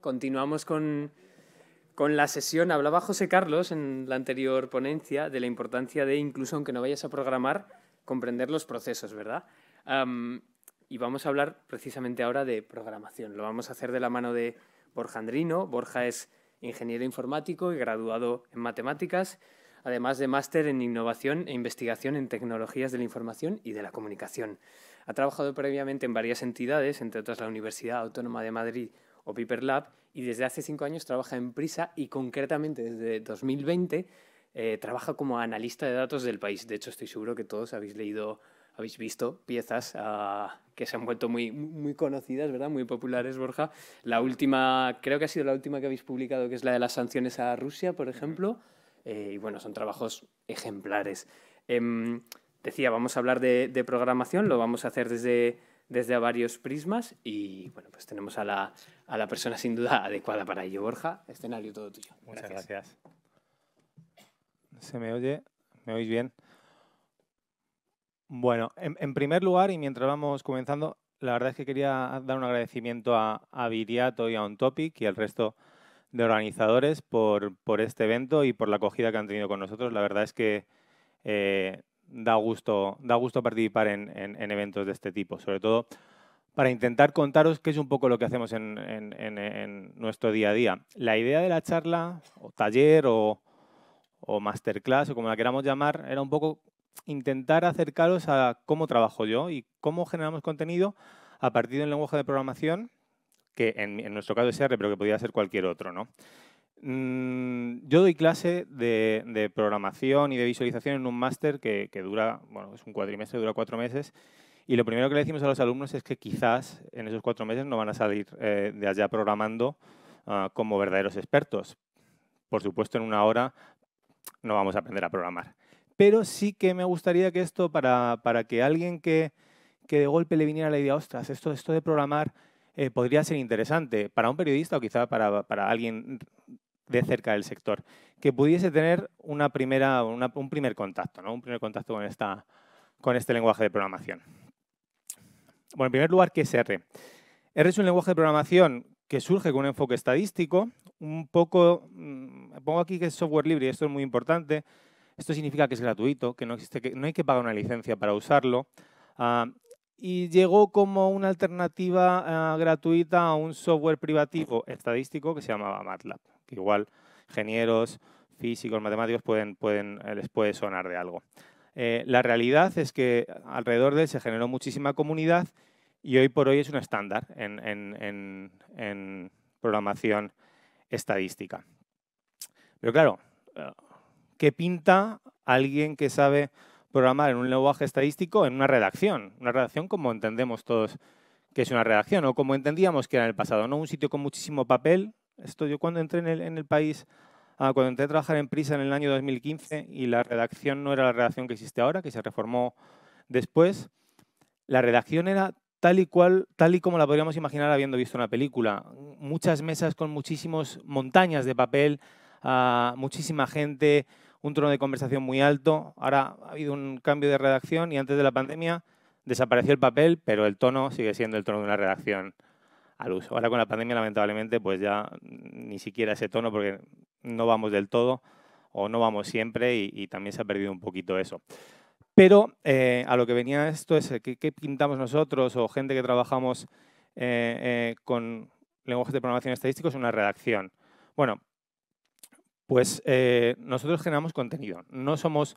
Continuamos con, la sesión. Hablaba José Carlos en la anterior ponencia de la importancia de, incluso aunque no vayas a programar, comprender los procesos, ¿verdad? y vamos a hablar precisamente ahora de programación. Lo vamos a hacer de la mano de Borja Andrino. Borja es ingeniero informático y graduado en matemáticas, además de máster en innovación e investigación en tecnologías de la información y de la comunicación. Ha trabajado previamente en varias entidades, entre otras la Universidad Autónoma de Madrid o Piper Lab, y desde hace cinco años trabaja en Prisa y concretamente desde 2020 eh, trabaja como analista de datos del país. De hecho, estoy seguro que todos habéis leído, habéis visto piezas ah, que se han vuelto muy, muy conocidas, ¿verdad? Muy populares, Borja. La última, creo que ha sido la última que habéis publicado, que es la de las sanciones a Rusia, por ejemplo. Eh, y bueno, son trabajos ejemplares. Em, decía, vamos a hablar de, de programación, lo vamos a hacer desde desde varios prismas y bueno, pues tenemos a la, a la persona sin duda adecuada para ello. Borja, escenario todo tuyo. Muchas gracias. ¿Se me oye? ¿Me oís bien? Bueno, en, primer lugar, y mientras vamos comenzando, la verdad es que quería dar un agradecimiento a, Viriato y a OnTopic y al resto de organizadores por, por, este evento y por la acogida que han tenido con nosotros. La verdad es que eh, da, gusto, da gusto participar en, en, en eventos de este tipo, sobre todo para intentar contaros qué es un poco lo que hacemos en, nuestro día a día. La idea de la charla, o taller, o, masterclass, o como la queramos llamar, era un poco intentar acercaros a cómo trabajo yo y cómo generamos contenido a partir del lenguaje de programación, que en, nuestro caso es R, pero que podría ser cualquier otro. ¿no? Mm, yo doy clase de, programación y de visualización en un máster que, que dura, bueno, es un cuatrimestre, dura cuatro meses, y lo primero que le decimos a los alumnos es que quizás en esos cuatro meses no van a salir eh, de allá programando ah, como verdaderos expertos. Por supuesto, en una hora no vamos a aprender a programar. Pero sí que me gustaría que esto, para, que alguien que, de golpe le viniera la idea, ostras, esto, esto de programar eh, podría ser interesante para un periodista o quizá para, alguien de cerca del sector, que pudiese tener una primera, un primer contacto, un primer contacto con, esta, con este lenguaje de programación. Bueno, en primer lugar, ¿qué es R? R es un lenguaje de programación que surge con un enfoque estadístico, un poco, mm, pongo aquí que es software libre y esto es muy importante, esto significa que es gratuito, que no, existe, no hay que pagar una licencia para usarlo, ah, y llegó como una alternativa ah, gratuita a un software privativo estadístico que se llamaba MATLAB, que igual ingenieros, físicos, matemáticos pueden, pueden, eh, les puede sonar de algo. Eh, la realidad es que alrededor de él se generó muchísima comunidad y hoy por hoy es un estándar en, programación estadística. Pero claro, eh, ¿qué pinta alguien que sabe programar en un lenguaje estadístico en una redacción? Una redacción como entendemos todos que es una redacción o como entendíamos que era en el pasado, ¿no? Un sitio con muchísimo papel. Esto yo cuando entré en el país Ah, cuando entré a trabajar en Prisa en el año 2015 y la redacción no era la redacción que existe ahora, que se reformó después, la redacción era tal y cual, tal y como la podríamos imaginar habiendo visto una película. Muchas mesas con muchísimas montañas de papel, ah, muchísima gente, un tono de conversación muy alto. Ahora ha habido un cambio de redacción y antes de la pandemia desapareció el papel, pero el tono sigue siendo el tono de una redacción al uso. Ahora con la pandemia, lamentablemente, pues ya ni siquiera ese tono, porque no vamos del todo o no vamos siempre y, también se ha perdido un poquito eso. Pero eh, a lo que venía esto es ¿qué, pintamos nosotros o gente que trabajamos eh, eh, con lenguajes de programación estadísticos en una redacción. Bueno, pues nosotros generamos contenido. No somos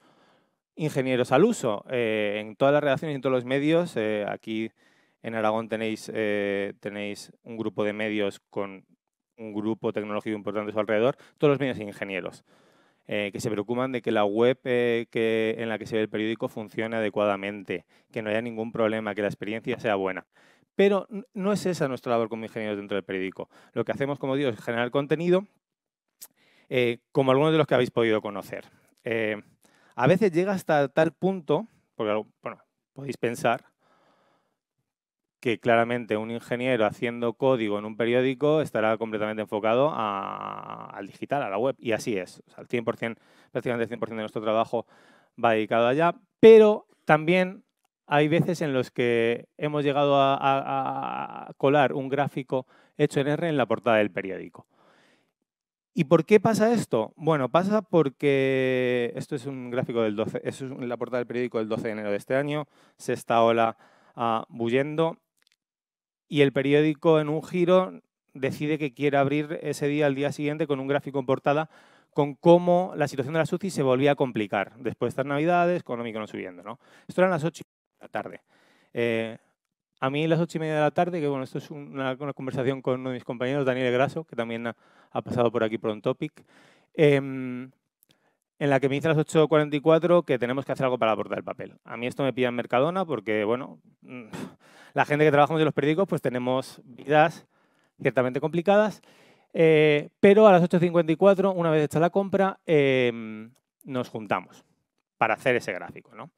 ingenieros al uso. en todas las redacciones y en todos los medios, aquí en Aragón tenéis, tenéis un grupo de medios con un grupo tecnológico importante a su alrededor, todos los medios ingenieros, eh, que se preocupan de que la web eh, que, en la que se ve el periódico funcione adecuadamente, que no haya ningún problema, que la experiencia sea buena. Pero no es esa nuestra labor como ingenieros dentro del periódico. Lo que hacemos, como digo, es generar contenido, eh, como algunos de los que habéis podido conocer. a veces llega hasta tal punto, porque bueno, podéis pensar, que claramente un ingeniero haciendo código en un periódico estará completamente enfocado al digital, a la web, y así es. al 100%, prácticamente el 100% de nuestro trabajo va dedicado allá, pero también hay veces en los que hemos llegado a, colar un gráfico hecho en R en la portada del periódico. ¿Y por qué pasa esto? Bueno, pasa porque esto es un gráfico del 12, es la portada del periódico del 12 de enero de este año, se ola uh, ah, bullendo y el periódico en un giro decide que quiere abrir ese día, al día siguiente, con un gráfico en portada con cómo la situación de la SUCI se volvía a complicar después de estas navidades, económico no subiendo. ¿no? Esto eran las 8 de la tarde. Eh, a mí las 8 y media de la tarde, que bueno, esto es una, conversación con uno de mis compañeros, Daniel Graso, que también ha, pasado por aquí por un topic, em, en la que me dice a las 8.44 que tenemos que hacer algo para aportar el papel. A mí esto me pilla en Mercadona porque, bueno, mm, la gente que trabajamos en los periódicos pues tenemos vidas ciertamente complicadas, eh, pero a las 8.54, una vez hecha la compra, em, nos juntamos para hacer ese gráfico. ¿no?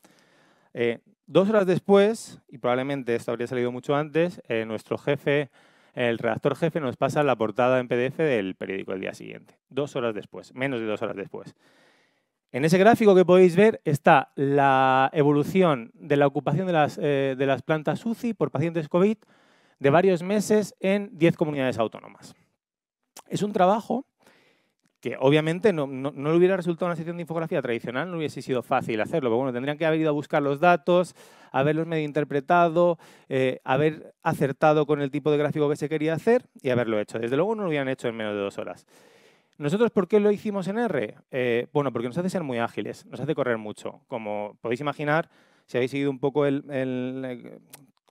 Eh, dos horas después, y probablemente esto habría salido mucho antes, eh, nuestro jefe, el redactor jefe, nos pasa la portada en PDF del periódico el día siguiente. Dos horas después, menos de dos horas después. En ese gráfico que podéis ver está la evolución de la ocupación de las, eh, plantas UCI por pacientes COVID de varios meses en 10 comunidades autónomas. Es un trabajo que obviamente no, le hubiera resultado una sesión de infografía tradicional, no hubiese sido fácil hacerlo, pero bueno, tendrían que haber ido a buscar los datos, haberlos medio interpretado, eh, haber acertado con el tipo de gráfico que se quería hacer y haberlo hecho. Desde luego no lo hubieran hecho en menos de dos horas. ¿Nosotros por qué lo hicimos en R? Eh, bueno, porque nos hace ser muy ágiles, nos hace correr mucho. Como podéis imaginar, si habéis seguido un poco eh,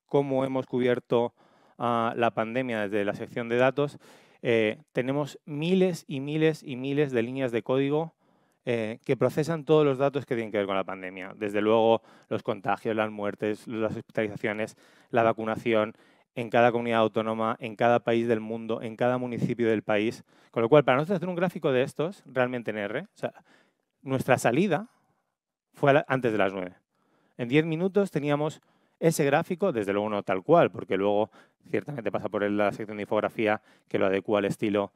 cómo hemos cubierto ah, la pandemia desde la sección de datos, eh, tenemos miles y miles y miles de líneas de código que procesan todos los datos que tienen que ver con la pandemia. Desde luego, los contagios, las muertes, las hospitalizaciones, la vacunación, en cada comunidad autónoma, en cada país del mundo, en cada municipio del país. Con lo cual, para nosotros hacer un gráfico de estos, realmente en R, nuestra salida fue antes de las 9. En 10 minutos teníamos ese gráfico, desde luego no tal cual, porque luego ciertamente pasa por la sección de infografía que lo adecua al estilo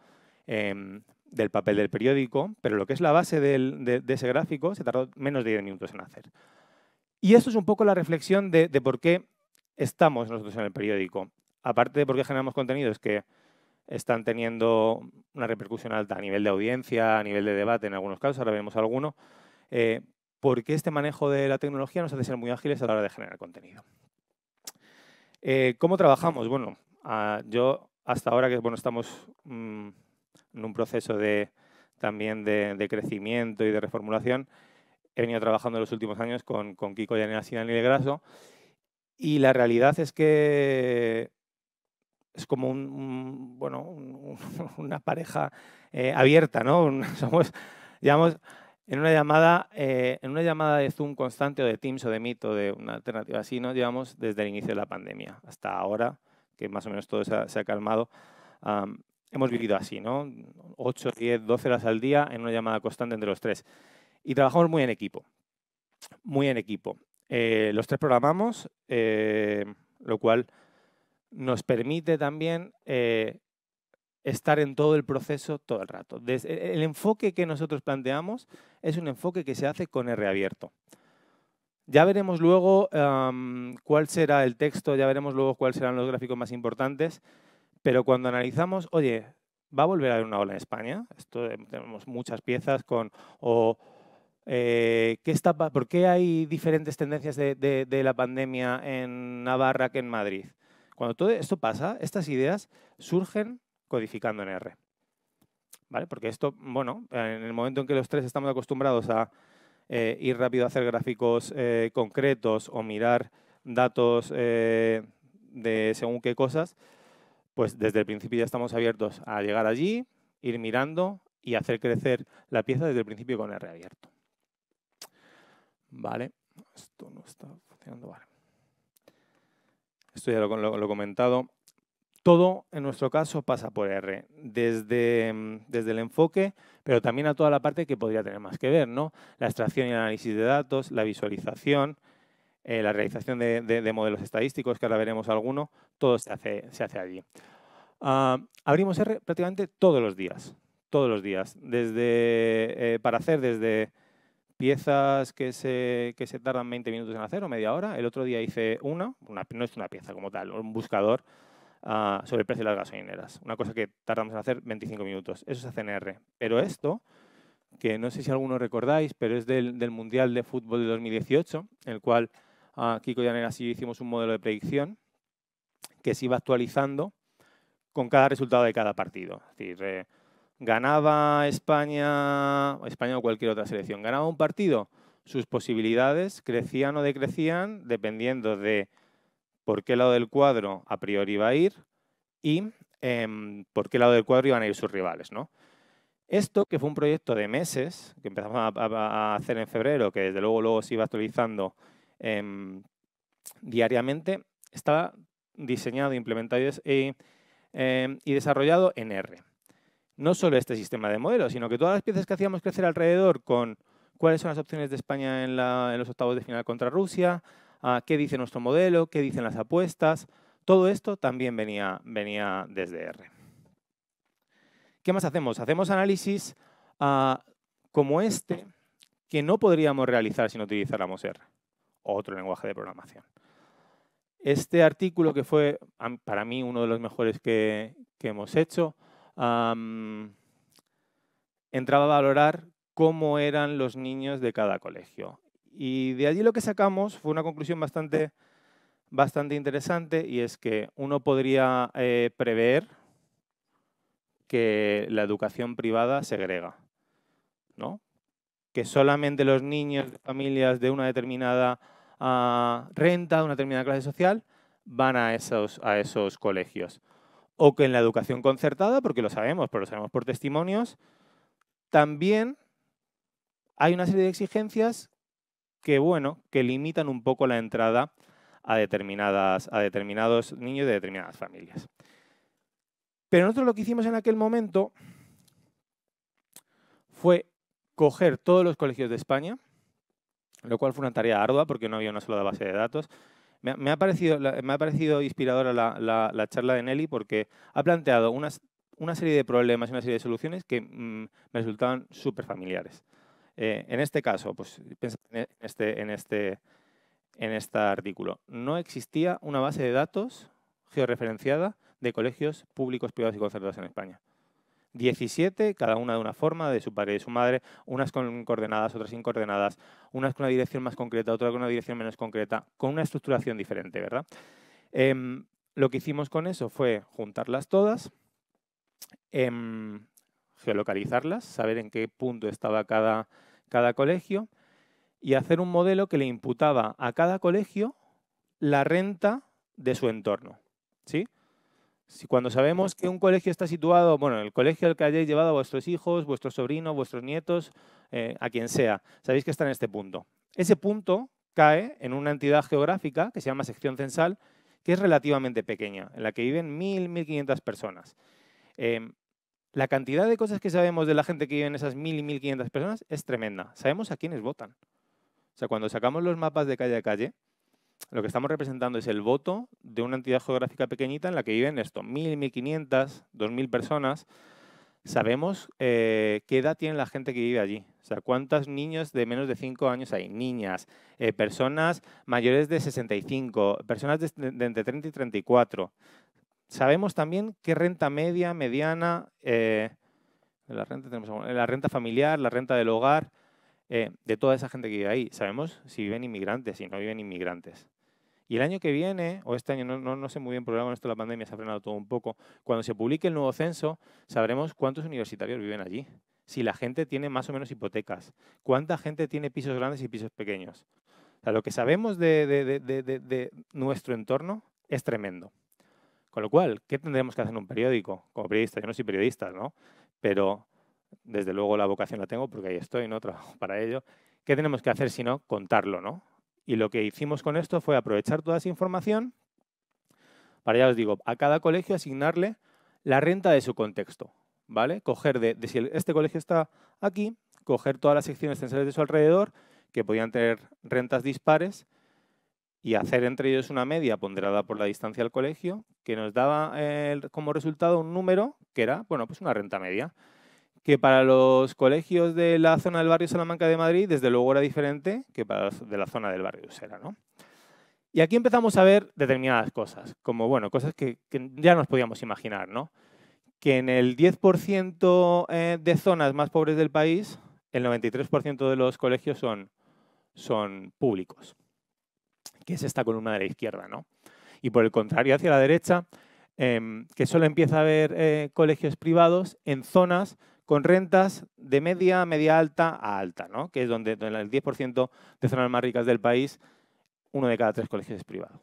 em, del papel del periódico, pero lo que es la base de, ese gráfico se tardó menos de 10 minutos en hacer. Y esto es un poco la reflexión de por qué estamos nosotros en el periódico? Aparte de porque generamos contenidos que están teniendo una repercusión alta a nivel de audiencia, a nivel de debate en algunos casos, ahora vemos alguno, eh, porque este manejo de la tecnología nos hace ser muy ágiles a la hora de generar contenido? Eh, ¿Cómo trabajamos? Bueno, ah, yo hasta ahora que bueno, estamos mm, en un proceso también de, crecimiento y de reformulación, he venido trabajando en los últimos años con, con Kiko Llanera y de Graso, y la realidad es que es como un, bueno, una pareja eh, abierta, ¿no? Somos, digamos, en una llamada, eh, en una llamada de Zoom constante o de Teams o de Meet o de una alternativa así, ¿no? Llevamos desde el inicio de la pandemia hasta ahora, que más o menos todo se ha, calmado. hemos vivido así, ¿no? 8, 10, 12 horas al día en una llamada constante entre los tres. Y trabajamos muy en equipo, muy en equipo. Eh, los tres programamos, eh, lo cual nos permite también eh, estar en todo el proceso todo el rato. E, e, el enfoque que nosotros planteamos es un enfoque que se hace con R abierto. Ya veremos luego cuál será el texto, ya veremos luego cuáles serán los gráficos más importantes, pero cuando analizamos, oye, va a volver a haber una ola en España, Esto, tenemos muchas piezas con... Eh, ¿Por qué hay diferentes tendencias de, la pandemia en Navarra que en Madrid? Cuando todo esto pasa, estas ideas surgen codificando en R. ¿Vale? Porque esto, bueno, en el momento en que los tres estamos acostumbrados a eh, ir rápido a hacer gráficos eh, concretos o mirar datos de según qué cosas, pues desde el principio ya estamos abiertos a llegar allí, ir mirando y hacer crecer la pieza desde el principio con R abierto. Vale, esto no está funcionando, Esto ya lo, he comentado. Todo, en nuestro caso, pasa por R, mm, desde, el enfoque, pero también a toda la parte que podría tener más que ver, ¿no? La extracción y análisis de datos, la visualización, eh, la realización de, modelos estadísticos, que ahora veremos alguno, todo se hace, se hace allí. Ah, abrimos R prácticamente todos los días, todos los días, desde, eh, para hacer desde piezas que se, que se tardan 20 minutos en hacer o media hora. El otro día hice una, no es una pieza como tal, un buscador ah, sobre el precio de las gasolineras. Una cosa que tardamos en hacer 25 minutos. Eso es cnr Pero esto, que no sé si alguno recordáis, pero es del, Mundial de Fútbol de 2018, en el cual ah, Kiko y y hicimos un modelo de predicción que se iba actualizando con cada resultado de cada partido. Es decir, eh, ganaba España, España o cualquier otra selección, ganaba un partido, sus posibilidades crecían o decrecían dependiendo de por qué lado del cuadro a priori iba a ir y em, por qué lado del cuadro iban a ir sus rivales. Esto, que fue un proyecto de meses, que empezamos a, hacer en febrero, que desde luego luego se iba actualizando em, diariamente, estaba diseñado, implementado y em, desarrollado en R no solo este sistema de modelos, sino que todas las piezas que hacíamos crecer alrededor con cuáles son las opciones de España en, los octavos de final contra Rusia, ah, qué dice nuestro modelo, qué dicen las apuestas, todo esto también venía, venía desde R. ¿Qué más hacemos? Hacemos análisis ah, como este que no podríamos realizar si no utilizáramos R, otro lenguaje de programación. Este artículo que fue para mí uno de los mejores que hemos hecho, entraba a valorar cómo eran los niños de cada colegio. Y de allí lo que sacamos fue una conclusión bastante, bastante interesante y es que uno podría eh, prever que la educación privada segrega, ¿no? que solamente los niños de familias de una determinada ah, renta, de una determinada clase social, van a esos colegios o que en la educación concertada, porque lo sabemos, pero lo sabemos por testimonios, también hay una serie de exigencias que, bueno, que limitan un poco la entrada a, determinadas, a determinados niños de determinadas familias. Pero nosotros lo que hicimos en aquel momento fue coger todos los colegios de España, lo cual fue una tarea ardua porque no había una sola base de datos, me, ha, parecido, me ha parecido inspiradora la, charla de Nelly porque ha planteado una serie de problemas y una serie de soluciones que mm, me resultaban súper familiares. Eh, en este caso, pues e, en este, en este, en este artículo, no existía una base de datos georreferenciada de colegios públicos, privados y concertados en España. 17, cada una de una forma, de su padre y de su madre, unas con coordenadas, otras sin coordenadas, unas con una dirección más concreta, otras con una dirección menos concreta, con una estructuración diferente, ¿verdad? Em, lo que hicimos con eso fue juntarlas todas, em, geolocalizarlas, saber en qué punto estaba cada, cada colegio y hacer un modelo que le imputaba a cada colegio la renta de su entorno. ¿sí? Si cuando sabemos que un colegio está situado, bueno, el colegio al que hayáis llevado a vuestros hijos, vuestros sobrinos, vuestros nietos, eh, a quien sea, sabéis que está en este punto. Ese punto cae en una entidad geográfica que se llama sección censal, que es relativamente pequeña, en la que viven 1.000, 1.500 personas. Em, la cantidad de cosas que sabemos de la gente que vive en esas 1.000 y 1.500 personas es tremenda. Sabemos a quiénes votan. O sea, cuando sacamos los mapas de calle a calle, lo que estamos representando es el voto de una entidad geográfica pequeñita en la que viven estos 1.000, 1.500, 2.000 personas. Sabemos eh, qué edad tiene la gente que vive allí. O sea, cuántos niños de menos de 5 años hay, niñas, eh, personas mayores de 65, personas de, entre 30 y 34. Sabemos también qué renta media, mediana, eh, la, renta la renta familiar, la renta del hogar, de toda esa gente que vive ahí. Sabemos si viven inmigrantes, si no viven inmigrantes. Y el año que viene, o este año, no, sé muy bien, porque con esto la pandemia se ha frenado todo un poco, cuando se publique el nuevo censo, sabremos cuántos universitarios viven allí, si la gente tiene más o menos hipotecas, cuánta gente tiene pisos grandes y pisos pequeños. O lo que sabemos de, de nuestro entorno es tremendo. Con lo cual, ¿qué tendremos que hacer en un periódico? Como periodista, yo no soy periodista, ¿no? Pero desde luego la vocación la tengo porque ahí estoy, ¿no? Trabajo para ello. ¿Qué tenemos que hacer si no contarlo, ¿no? Y lo que hicimos con esto fue aprovechar toda esa información para, ya os digo, a cada colegio asignarle la renta de su contexto. ¿vale? Coger de, si este colegio está aquí, coger todas las secciones censales de su alrededor que podían tener rentas dispares y hacer entre ellos una media ponderada por la distancia al colegio, que nos daba eh, como resultado un número que era, bueno, pues una renta media que para los colegios de la zona del barrio Salamanca de Madrid, desde luego era diferente que para los de la zona del barrio Usera. Y aquí empezamos a ver determinadas cosas, como bueno, cosas que, ya nos podíamos imaginar, ¿no? que en el 10% eh, de zonas más pobres del país, el 93% de los colegios son, son públicos, que es esta columna de la izquierda. ¿no? Y por el contrario, hacia la derecha, em, que solo empieza a haber eh, colegios privados en zonas con rentas de media, media alta a alta, ¿no? que es donde, el 10% de zonas más ricas del país, uno de cada tres colegios es privado.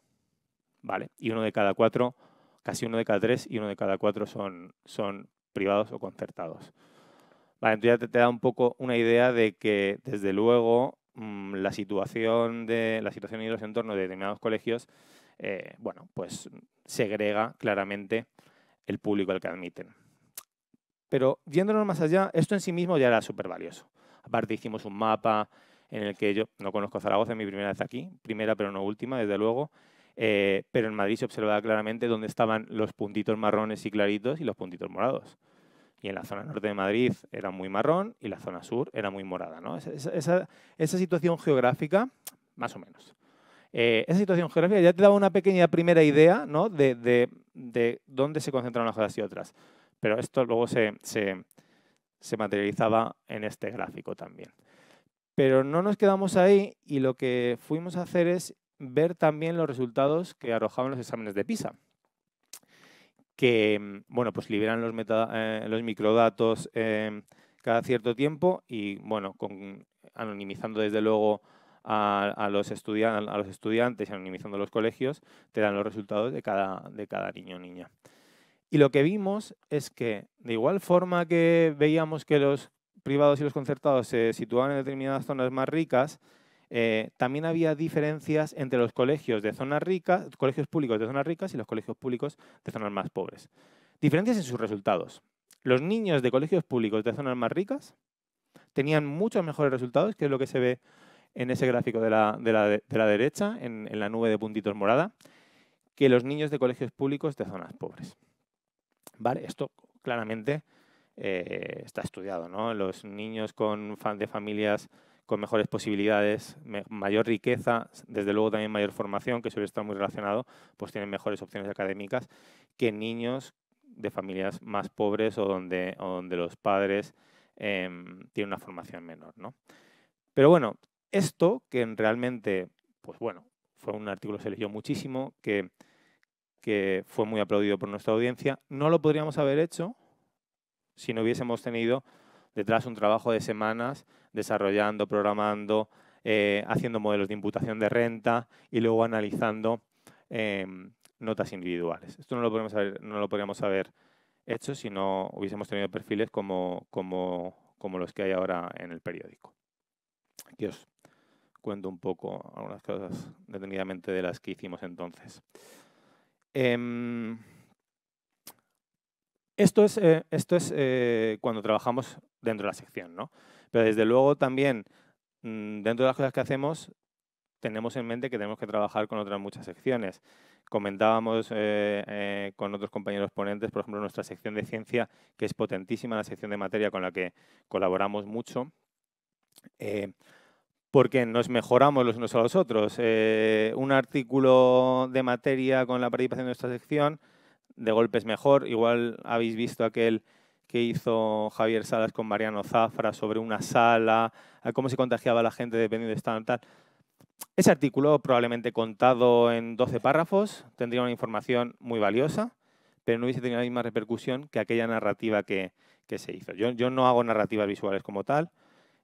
¿Vale? Y uno de cada cuatro, casi uno de cada tres y uno de cada cuatro son, son privados o concertados. Vale, entonces ya te, da un poco una idea de que, desde luego, mm, la, situación de, la situación y los entornos de determinados colegios, eh, bueno, pues segrega claramente el público al que admiten. Pero yéndonos más allá, esto en sí mismo ya era súper valioso. Aparte hicimos un mapa en el que yo no conozco Zaragoza, es mi primera vez aquí, primera pero no última, desde luego, eh, pero en Madrid se observaba claramente dónde estaban los puntitos marrones y claritos y los puntitos morados. Y en la zona norte de Madrid era muy marrón y la zona sur era muy morada. ¿no? Esa, situación geográfica, más o menos. Eh, esa situación geográfica ya te daba una pequeña primera idea ¿no? de, de, de dónde se concentran las cosas y otras. Pero esto luego se, materializaba en este gráfico también. Pero no nos quedamos ahí y lo que fuimos a hacer es ver también los resultados que arrojaban los exámenes de PISA que bueno, pues liberan los, eh, microdatos eh, cada cierto tiempo y bueno, con, anonimizando desde luego a, los estudiantes y anonimizando los colegios, te dan los resultados de de cada niño o niña. Y lo que vimos es que, de igual forma que veíamos que los privados y los concertados se situaban en determinadas zonas más ricas, eh, también había diferencias entre los colegios de zonas ricas, colegios públicos de zonas ricas y los colegios públicos de zonas más pobres. Diferencias en sus resultados. Los niños de colegios públicos de zonas más ricas tenían muchos mejores resultados, que es lo que se ve en ese gráfico de la, derecha, en la nube de puntitos morada, que los niños de colegios públicos de zonas pobres. ¿Vale? Esto claramente eh, está estudiado, ¿no? Los niños con de familias con mejores posibilidades, mayor riqueza, desde luego también mayor formación, que suele estar muy relacionado, pues tienen mejores opciones académicas que niños de familias más pobres o donde, donde los padres em, tienen una formación menor. ¿no? Pero bueno, esto que realmente, pues bueno, fue un artículo que se leyó muchísimo, que que fue muy aplaudido por nuestra audiencia. No lo podríamos haber hecho si no hubiésemos tenido detrás un trabajo de semanas desarrollando, programando, eh, haciendo modelos de imputación de renta y luego analizando em, notas individuales. Esto no lo, no lo podríamos haber hecho si no hubiésemos tenido perfiles como, como los que hay ahora en el periódico. Aquí os cuento un poco algunas cosas detenidamente de las que hicimos entonces. Em, esto es, eh, eh, cuando trabajamos dentro de la sección, ¿no? Pero desde luego también, mm, dentro de las cosas que hacemos, tenemos en mente que tenemos que trabajar con otras muchas secciones. Comentábamos eh, con otros compañeros ponentes, por ejemplo, nuestra sección de ciencia, que es potentísima, la sección de materia con la que colaboramos mucho porque nos mejoramos los unos a los otros. Eh, un artículo de materia con la participación de nuestra sección, de golpes mejor. Igual habéis visto aquel que hizo Javier Salas con Mariano Zafra sobre una sala, cómo se contagiaba la gente dependiendo de estado tal. Ese artículo, probablemente contado en 12 párrafos, tendría una información muy valiosa, pero no hubiese tenido la misma repercusión que aquella narrativa que, se hizo. yo no hago narrativas visuales como tal,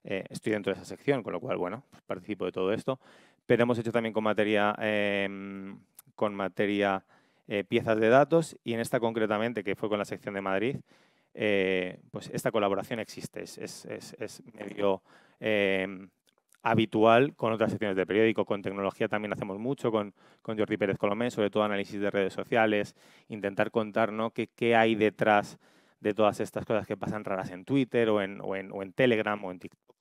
eh, estoy dentro de esa sección, con lo cual, bueno, pues participo de todo esto. Pero hemos hecho también con materia, em, con materia eh, piezas de datos y en esta concretamente, que fue con la sección de Madrid, eh, pues esta colaboración existe, es, medio em, habitual con otras secciones del periódico. Con tecnología también hacemos mucho, con, con Jordi Pérez Colomé, sobre todo análisis de redes sociales, intentar contar qué, hay detrás de todas estas cosas que pasan raras en Twitter o o en, o en Telegram o en TikTok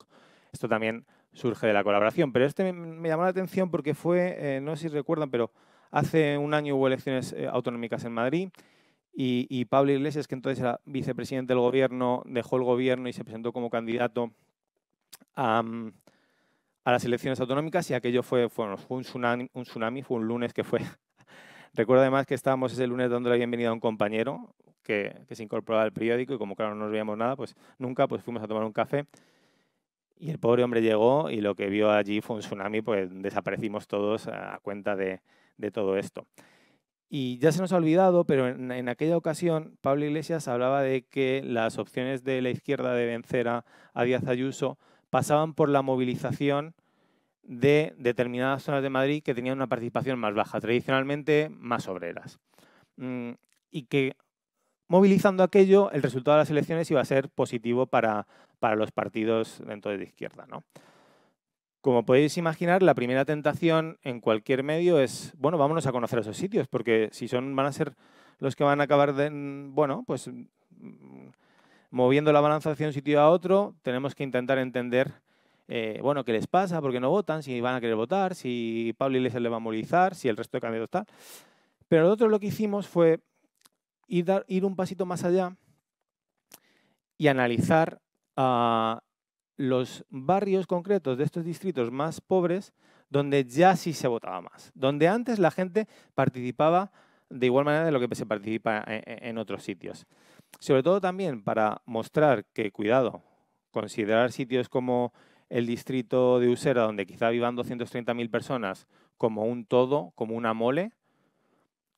esto también surge de la colaboración, pero este me llamó la atención porque fue, eh, no sé si recuerdan, pero hace un año hubo elecciones eh, autonómicas en Madrid y, Pablo Iglesias, que entonces era vicepresidente del gobierno, dejó el gobierno y se presentó como candidato a, mm, las elecciones autonómicas y aquello fue, un, tsunami, fue un lunes que fue Recuerdo además que estábamos ese lunes dando la bienvenida a un compañero que, que, se incorporaba al periódico y como claro no nos veíamos nada, pues nunca, pues fuimos a tomar un café y el pobre hombre llegó y lo que vio allí fue un tsunami, pues desaparecimos todos a cuenta de, todo esto. Y ya se nos ha olvidado, pero en, aquella ocasión Pablo Iglesias hablaba de que las opciones de la izquierda de vencer a, a Díaz Ayuso pasaban por la movilización de determinadas zonas de Madrid que tenían una participación más baja, tradicionalmente más obreras. Mm, y que movilizando aquello, el resultado de las elecciones iba a ser positivo para, para los partidos dentro de izquierda. ¿no? Como podéis imaginar, la primera tentación en cualquier medio es, bueno, vámonos a conocer esos sitios, porque si son, van a ser los que van a acabar, de, bueno, pues mm, moviendo la balanza hacia un sitio a otro, tenemos que intentar entender, eh, bueno, qué les pasa, por qué no votan, si van a querer votar, si Pablo Iglesias le va a movilizar, si el resto de candidatos ¿tal? Pero nosotros lo que hicimos fue ir un pasito más allá y analizar a los barrios concretos de estos distritos más pobres, donde ya sí se votaba más, donde antes la gente participaba de igual manera de lo que se participa e, e, en, otros sitios. Sobre todo también para mostrar que, cuidado, considerar sitios como el distrito de Usera, donde quizá vivan 230.000 personas, como un todo, como una mole,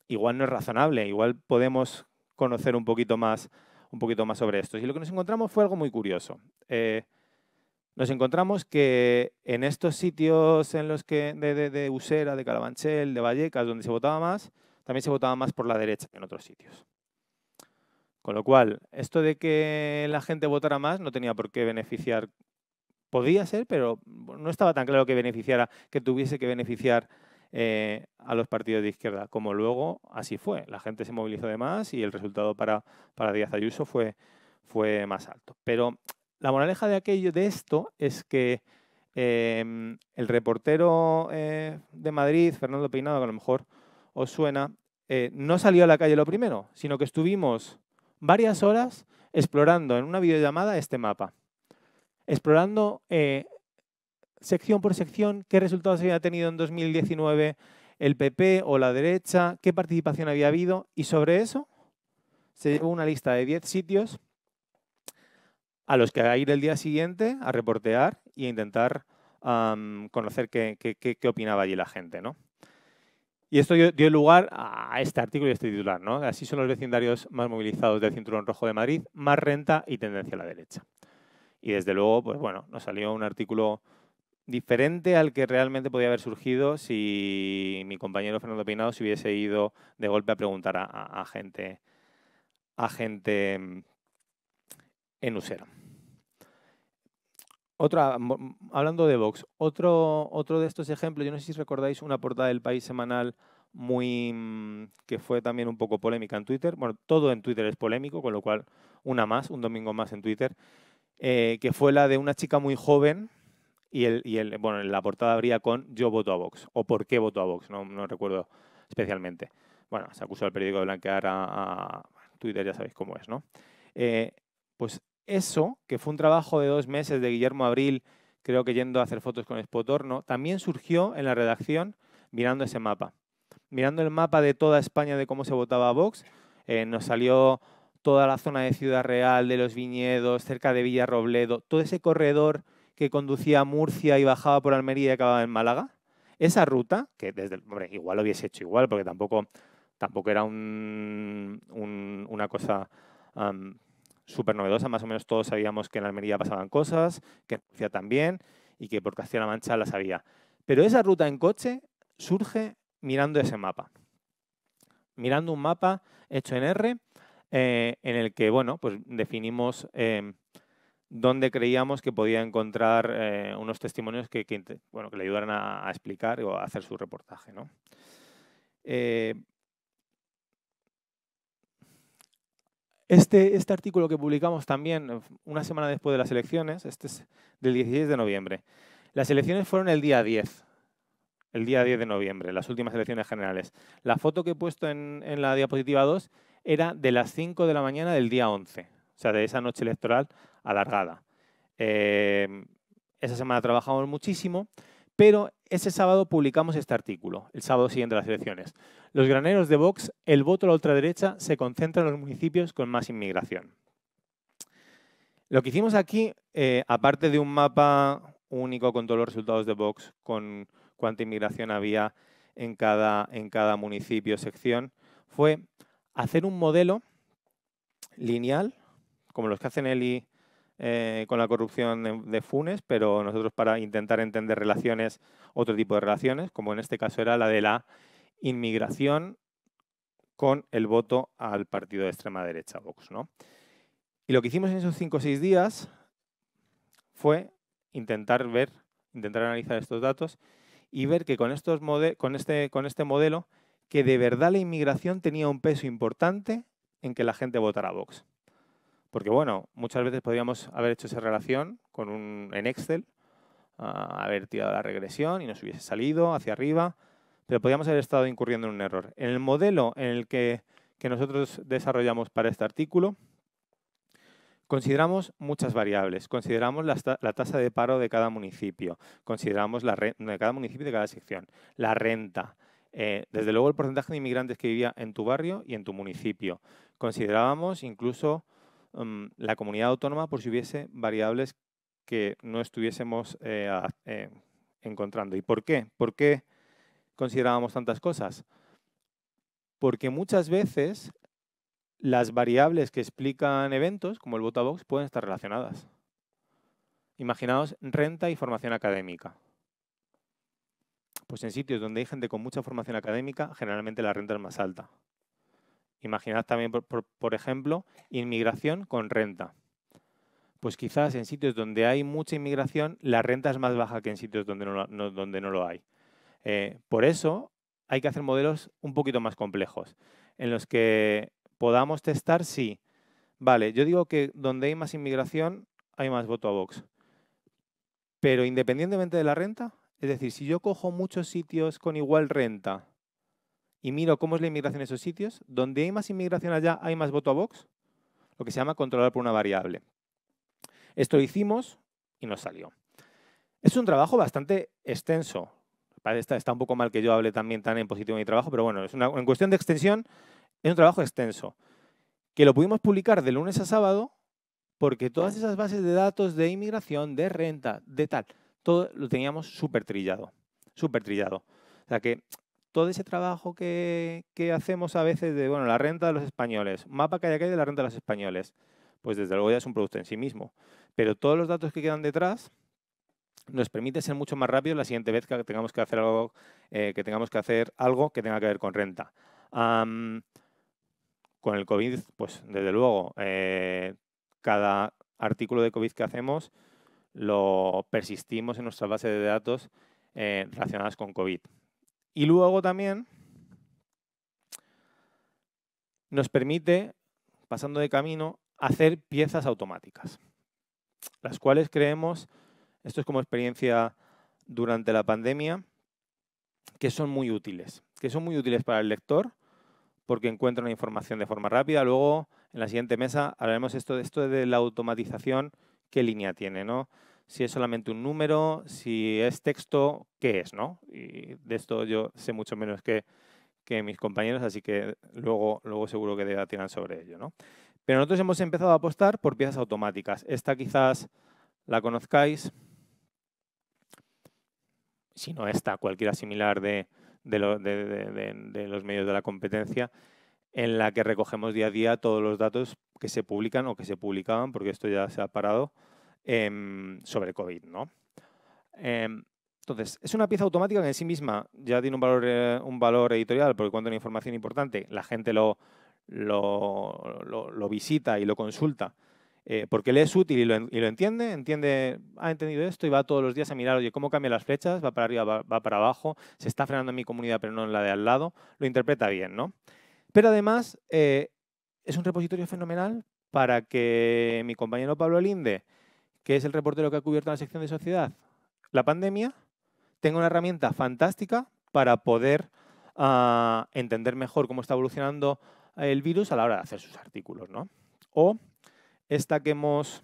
igual no es razonable, igual podemos conocer un poquito más un poquito más sobre esto. Y lo que nos encontramos fue algo muy curioso. Eh, nos encontramos que en estos sitios en los que de, de, Usera, de Calabanchel, de Vallecas, donde se votaba más, también se votaba más por la derecha que en otros sitios. Con lo cual, esto de que la gente votara más no tenía por qué beneficiar, podía ser, pero no estaba tan claro que beneficiara, que tuviese que beneficiar eh, a los partidos de izquierda, como luego así fue. La gente se movilizó de más y el resultado para, Díaz Ayuso fue, fue más alto. Pero la moraleja de aquello, de esto, es que em, el reportero eh, de Madrid, Fernando Peinado, que a lo mejor os suena, eh, no salió a la calle lo primero, sino que estuvimos varias horas explorando en una videollamada este mapa, explorando sección por sección, qué resultados había tenido en 2019 el PP o la derecha, qué participación había habido y sobre eso se llevó una lista de 10 sitios a los que ir el día siguiente a reportear y a intentar conocer qué, opinaba allí la gente. Y esto dio, lugar a este artículo y este titular. ¿no? Así son los vecindarios más movilizados del Cinturón Rojo de Madrid, más renta y tendencia a la derecha. Y desde luego, pues bueno, nos salió un artículo diferente al que realmente podía haber surgido si mi compañero Fernando Peinado se hubiese ido de golpe a preguntar a, gente a gente mm, en Usera. Otra, hablando de Vox, otro, otro de estos ejemplos, yo no sé si recordáis una portada del País Semanal muy mm, que fue también un poco polémica en Twitter. Bueno, todo en Twitter es polémico, con lo cual una más, un domingo más en Twitter, eh, que fue la de una chica muy joven y, el, bueno, la portada abría con yo voto a Vox o por qué voto a Vox, no, no recuerdo especialmente. Bueno, se acusó al periódico de blanquear a, Twitter, ya sabéis cómo es, ¿no? Eh, pues eso, que fue un trabajo de dos meses de Guillermo Abril, creo que yendo a hacer fotos con Spotorno, también surgió en la redacción mirando ese mapa. Mirando el mapa de toda España de cómo se votaba a Vox, eh, nos salió toda la zona de Ciudad Real, de los viñedos, cerca de Villarrobledo, todo ese corredor que conducía a Murcia y bajaba por Almería y acababa en Málaga. Esa ruta, que desde, hombre, igual lo hubiese hecho igual, porque tampoco, tampoco era una cosa súper novedosa, más o menos todos sabíamos que en Almería pasaban cosas, que en Murcia también, y que por Castilla-La Mancha la sabía. Pero esa ruta en coche surge mirando ese mapa. Mirando un mapa hecho en R, eh, en el que, bueno, pues definimos em, donde creíamos que podía encontrar eh, unos testimonios que, bueno, que le ayudaran a, explicar o a hacer su reportaje. Eh, este, este, artículo que publicamos también eh, una semana después de las elecciones, este es del 16 de noviembre. Las elecciones fueron el día 10, el día 10 de noviembre, las últimas elecciones generales. La foto que he puesto en, en la diapositiva 2 era de las 5 de la mañana del día 11, o sea, de esa noche electoral alargada. Eh, esa semana trabajamos muchísimo, pero ese sábado publicamos este artículo, el sábado siguiente a las elecciones. Los graneros de Vox, el voto a la ultraderecha se concentra en los municipios con más inmigración. Lo que hicimos aquí, eh, aparte de un mapa único con todos los resultados de Vox, con cuánta inmigración había en cada, en cada municipio, sección, fue hacer un modelo lineal, como los que hacen el i eh, con la corrupción de, Funes, pero nosotros para intentar entender relaciones, otro tipo de relaciones, como en este caso era la de la inmigración con el voto al partido de extrema derecha, Vox. Y lo que hicimos en esos cinco o seis días fue intentar ver, intentar analizar estos datos y ver que con, este, con este modelo, que de verdad la inmigración tenía un peso importante en que la gente votara a Vox. Porque bueno, muchas veces podríamos haber hecho esa relación con un, en Excel, haber tirado la regresión y nos hubiese salido hacia arriba, pero podríamos haber estado incurriendo en un error. En el modelo en el que, nosotros desarrollamos para este artículo, Consideramos muchas variables. Consideramos la, tasa de paro de cada municipio. Consideramos la de cada municipio de cada sección. La renta. Eh, desde luego el porcentaje de inmigrantes que vivía en tu barrio y en tu municipio. Considerábamos incluso Mm, la comunidad autónoma por si hubiese variables que no estuviésemos eh, eh, encontrando. ¿Y por qué? ¿Por qué considerábamos tantas cosas? Porque muchas veces las variables que explican eventos, como el botabox, pueden estar relacionadas. Imaginaos renta y formación académica. Pues en sitios donde hay gente con mucha formación académica, generalmente la renta es más alta. Imaginad también, por, ejemplo, inmigración con renta. Pues quizás en sitios donde hay mucha inmigración, la renta es más baja que en sitios donde no, donde no lo hay. Eh, por eso hay que hacer modelos un poquito más complejos, en los que podamos testar si, vale, yo digo que donde hay más inmigración hay más voto a Vox, pero independientemente de la renta, es decir, si yo cojo muchos sitios con igual renta y miro cómo es la inmigración en esos sitios, donde hay más inmigración allá hay más voto a box lo que se llama controlar por una variable. Esto lo hicimos y nos salió. Es un trabajo bastante extenso. Está, un poco mal que yo hable también tan en positivo de mi trabajo, pero bueno, es una, en cuestión de extensión, es un trabajo extenso. Que lo pudimos publicar de lunes a sábado porque todas esas bases de datos de inmigración, de renta, de tal, todo lo teníamos súper trillado. Súper trillado. que todo ese trabajo que, hacemos a veces de, bueno, la renta de los españoles, mapa que hay de la renta de los españoles, pues desde luego ya es un producto en sí mismo. Pero todos los datos que quedan detrás nos permite ser mucho más rápido la siguiente vez que tengamos que hacer algo, eh, que, tengamos que, hacer algo que tenga que ver con renta. con el COVID, pues desde luego, eh, cada artículo de COVID que hacemos lo persistimos en nuestra base de datos eh, relacionadas con COVID. Y luego también nos permite, pasando de camino, hacer piezas automáticas, las cuales creemos, esto es como experiencia durante la pandemia, que son muy útiles, que son muy útiles para el lector porque encuentra una información de forma rápida. Luego, en la siguiente mesa, hablaremos esto, de esto de la automatización, qué línea tiene, ¿no? si es solamente un número, si es texto, qué es, ¿no? Y de esto yo sé mucho menos que, mis compañeros, así que luego, luego seguro que debatirán sobre ello, Pero nosotros hemos empezado a apostar por piezas automáticas. Esta quizás la conozcáis, si no esta, cualquiera similar de, los medios de la competencia, en la que recogemos día a día todos los datos que se publican o que se publicaban, porque esto ya se ha parado, Em, sobre COVID. ¿no? Em, entonces, es una pieza automática que en sí misma ya tiene un valor, eh, un valor editorial porque cuando una información importante, la gente lo, lo, visita y lo consulta. Eh, porque le es útil y lo, entiende, entiende, ha ah, entendido esto y va todos los días a mirar, oye, ¿cómo cambian las flechas? Va para arriba, va, para abajo, se está frenando en mi comunidad pero no en la de al lado, lo interpreta bien, ¿no? Pero además eh, es un repositorio fenomenal para que mi compañero Pablo Linde que es el reportero que ha cubierto la sección de sociedad, la pandemia, tenga una herramienta fantástica para poder ah, entender mejor cómo está evolucionando el virus a la hora de hacer sus artículos. ¿no? O esta que hemos...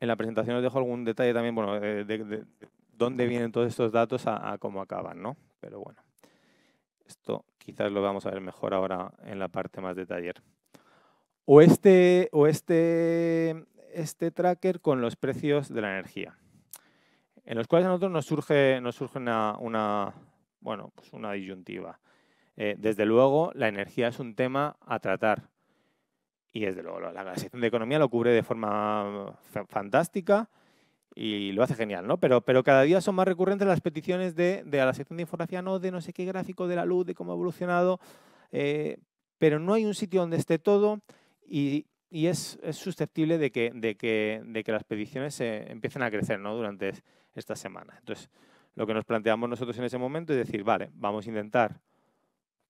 En la presentación os dejo algún detalle también, bueno, de, dónde vienen todos estos datos a, cómo acaban, ¿no? Pero bueno, esto quizás lo vamos a ver mejor ahora en la parte más de O este, o este este tracker con los precios de la energía, en los cuales a nosotros nos surge, nos surge una, bueno, pues una disyuntiva. Eh, desde luego, la energía es un tema a tratar. Y desde luego, la, sección de economía lo cubre de forma fantástica y lo hace genial, ¿no? Pero, pero cada día son más recurrentes las peticiones de, de a la sección de información no de no sé qué gráfico de la luz, de cómo ha evolucionado. Eh, pero no hay un sitio donde esté todo y y es, es susceptible de que, de, que, de que, las peticiones se empiecen a crecer ¿no? durante esta semana. Entonces, lo que nos planteamos nosotros en ese momento es decir, vale, vamos a intentar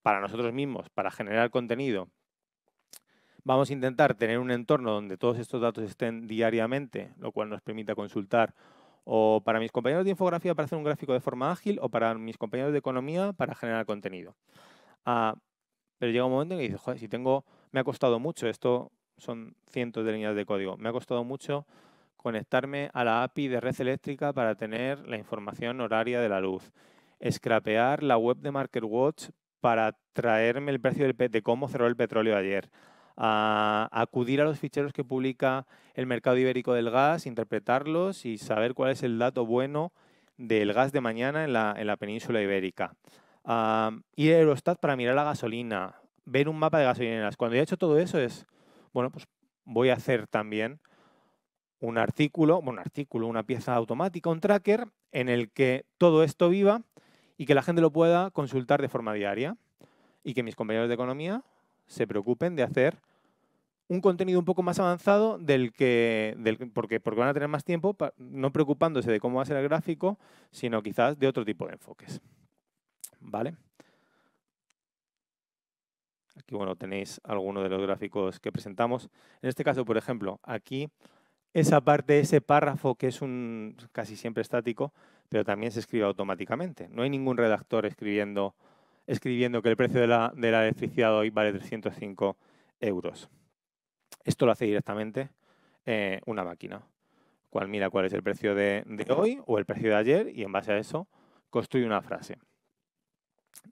para nosotros mismos, para generar contenido, vamos a intentar tener un entorno donde todos estos datos estén diariamente, lo cual nos permita consultar o para mis compañeros de infografía para hacer un gráfico de forma ágil o para mis compañeros de economía para generar contenido. Ah, pero llega un momento en que dices, joder, si tengo, me ha costado mucho esto, son cientos de líneas de código. Me ha costado mucho conectarme a la API de red eléctrica para tener la información horaria de la luz, scrapear la web de Watch para traerme el precio de cómo cerró el petróleo ayer, acudir a los ficheros que publica el mercado ibérico del gas, interpretarlos y saber cuál es el dato bueno del gas de mañana en la, península ibérica. ir a Eurostat para mirar la gasolina, ver un mapa de gasolineras. Cuando he hecho todo eso es, bueno, pues voy a hacer también un artículo, un artículo, una pieza automática, un tracker, en el que todo esto viva y que la gente lo pueda consultar de forma diaria y que mis compañeros de economía se preocupen de hacer un contenido un poco más avanzado del que, del, porque, van a tener más tiempo, no preocupándose de cómo va a ser el gráfico, sino quizás de otro tipo de enfoques. ¿Vale? Aquí bueno, tenéis alguno de los gráficos que presentamos. En este caso, por ejemplo, aquí esa parte, ese párrafo que es un casi siempre estático, pero también se escribe automáticamente. No hay ningún redactor escribiendo, escribiendo que el precio de la, de electricidad hoy vale 305 euros. Esto lo hace directamente eh, una máquina, cual mira cuál es el precio de, de hoy o el precio de ayer y en base a eso construye una frase.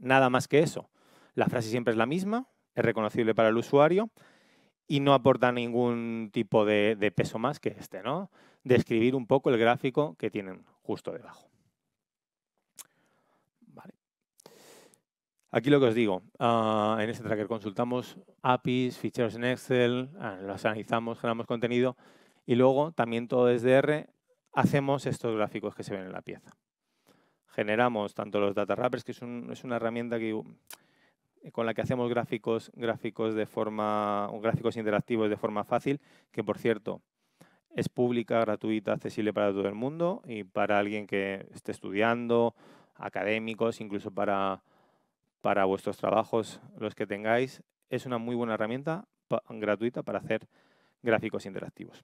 Nada más que eso. La frase siempre es la misma, es reconocible para el usuario y no aporta ningún tipo de, peso más que este, ¿no? Describir un poco el gráfico que tienen justo debajo. Vale. Aquí lo que os digo, ah, en este tracker consultamos APIs, ficheros en Excel, ah, los analizamos, generamos contenido y luego también todo desde R hacemos estos gráficos que se ven en la pieza. Generamos tanto los data wrappers, que es una herramienta que eh, con la que hacemos gráficos, gráficos de forma, gráficos interactivos de forma fácil, que por cierto, es pública, gratuita, accesible para todo el mundo y para alguien que esté estudiando, académicos, incluso para, para vuestros trabajos, los que tengáis, es una muy buena herramienta gratuita para hacer gráficos interactivos.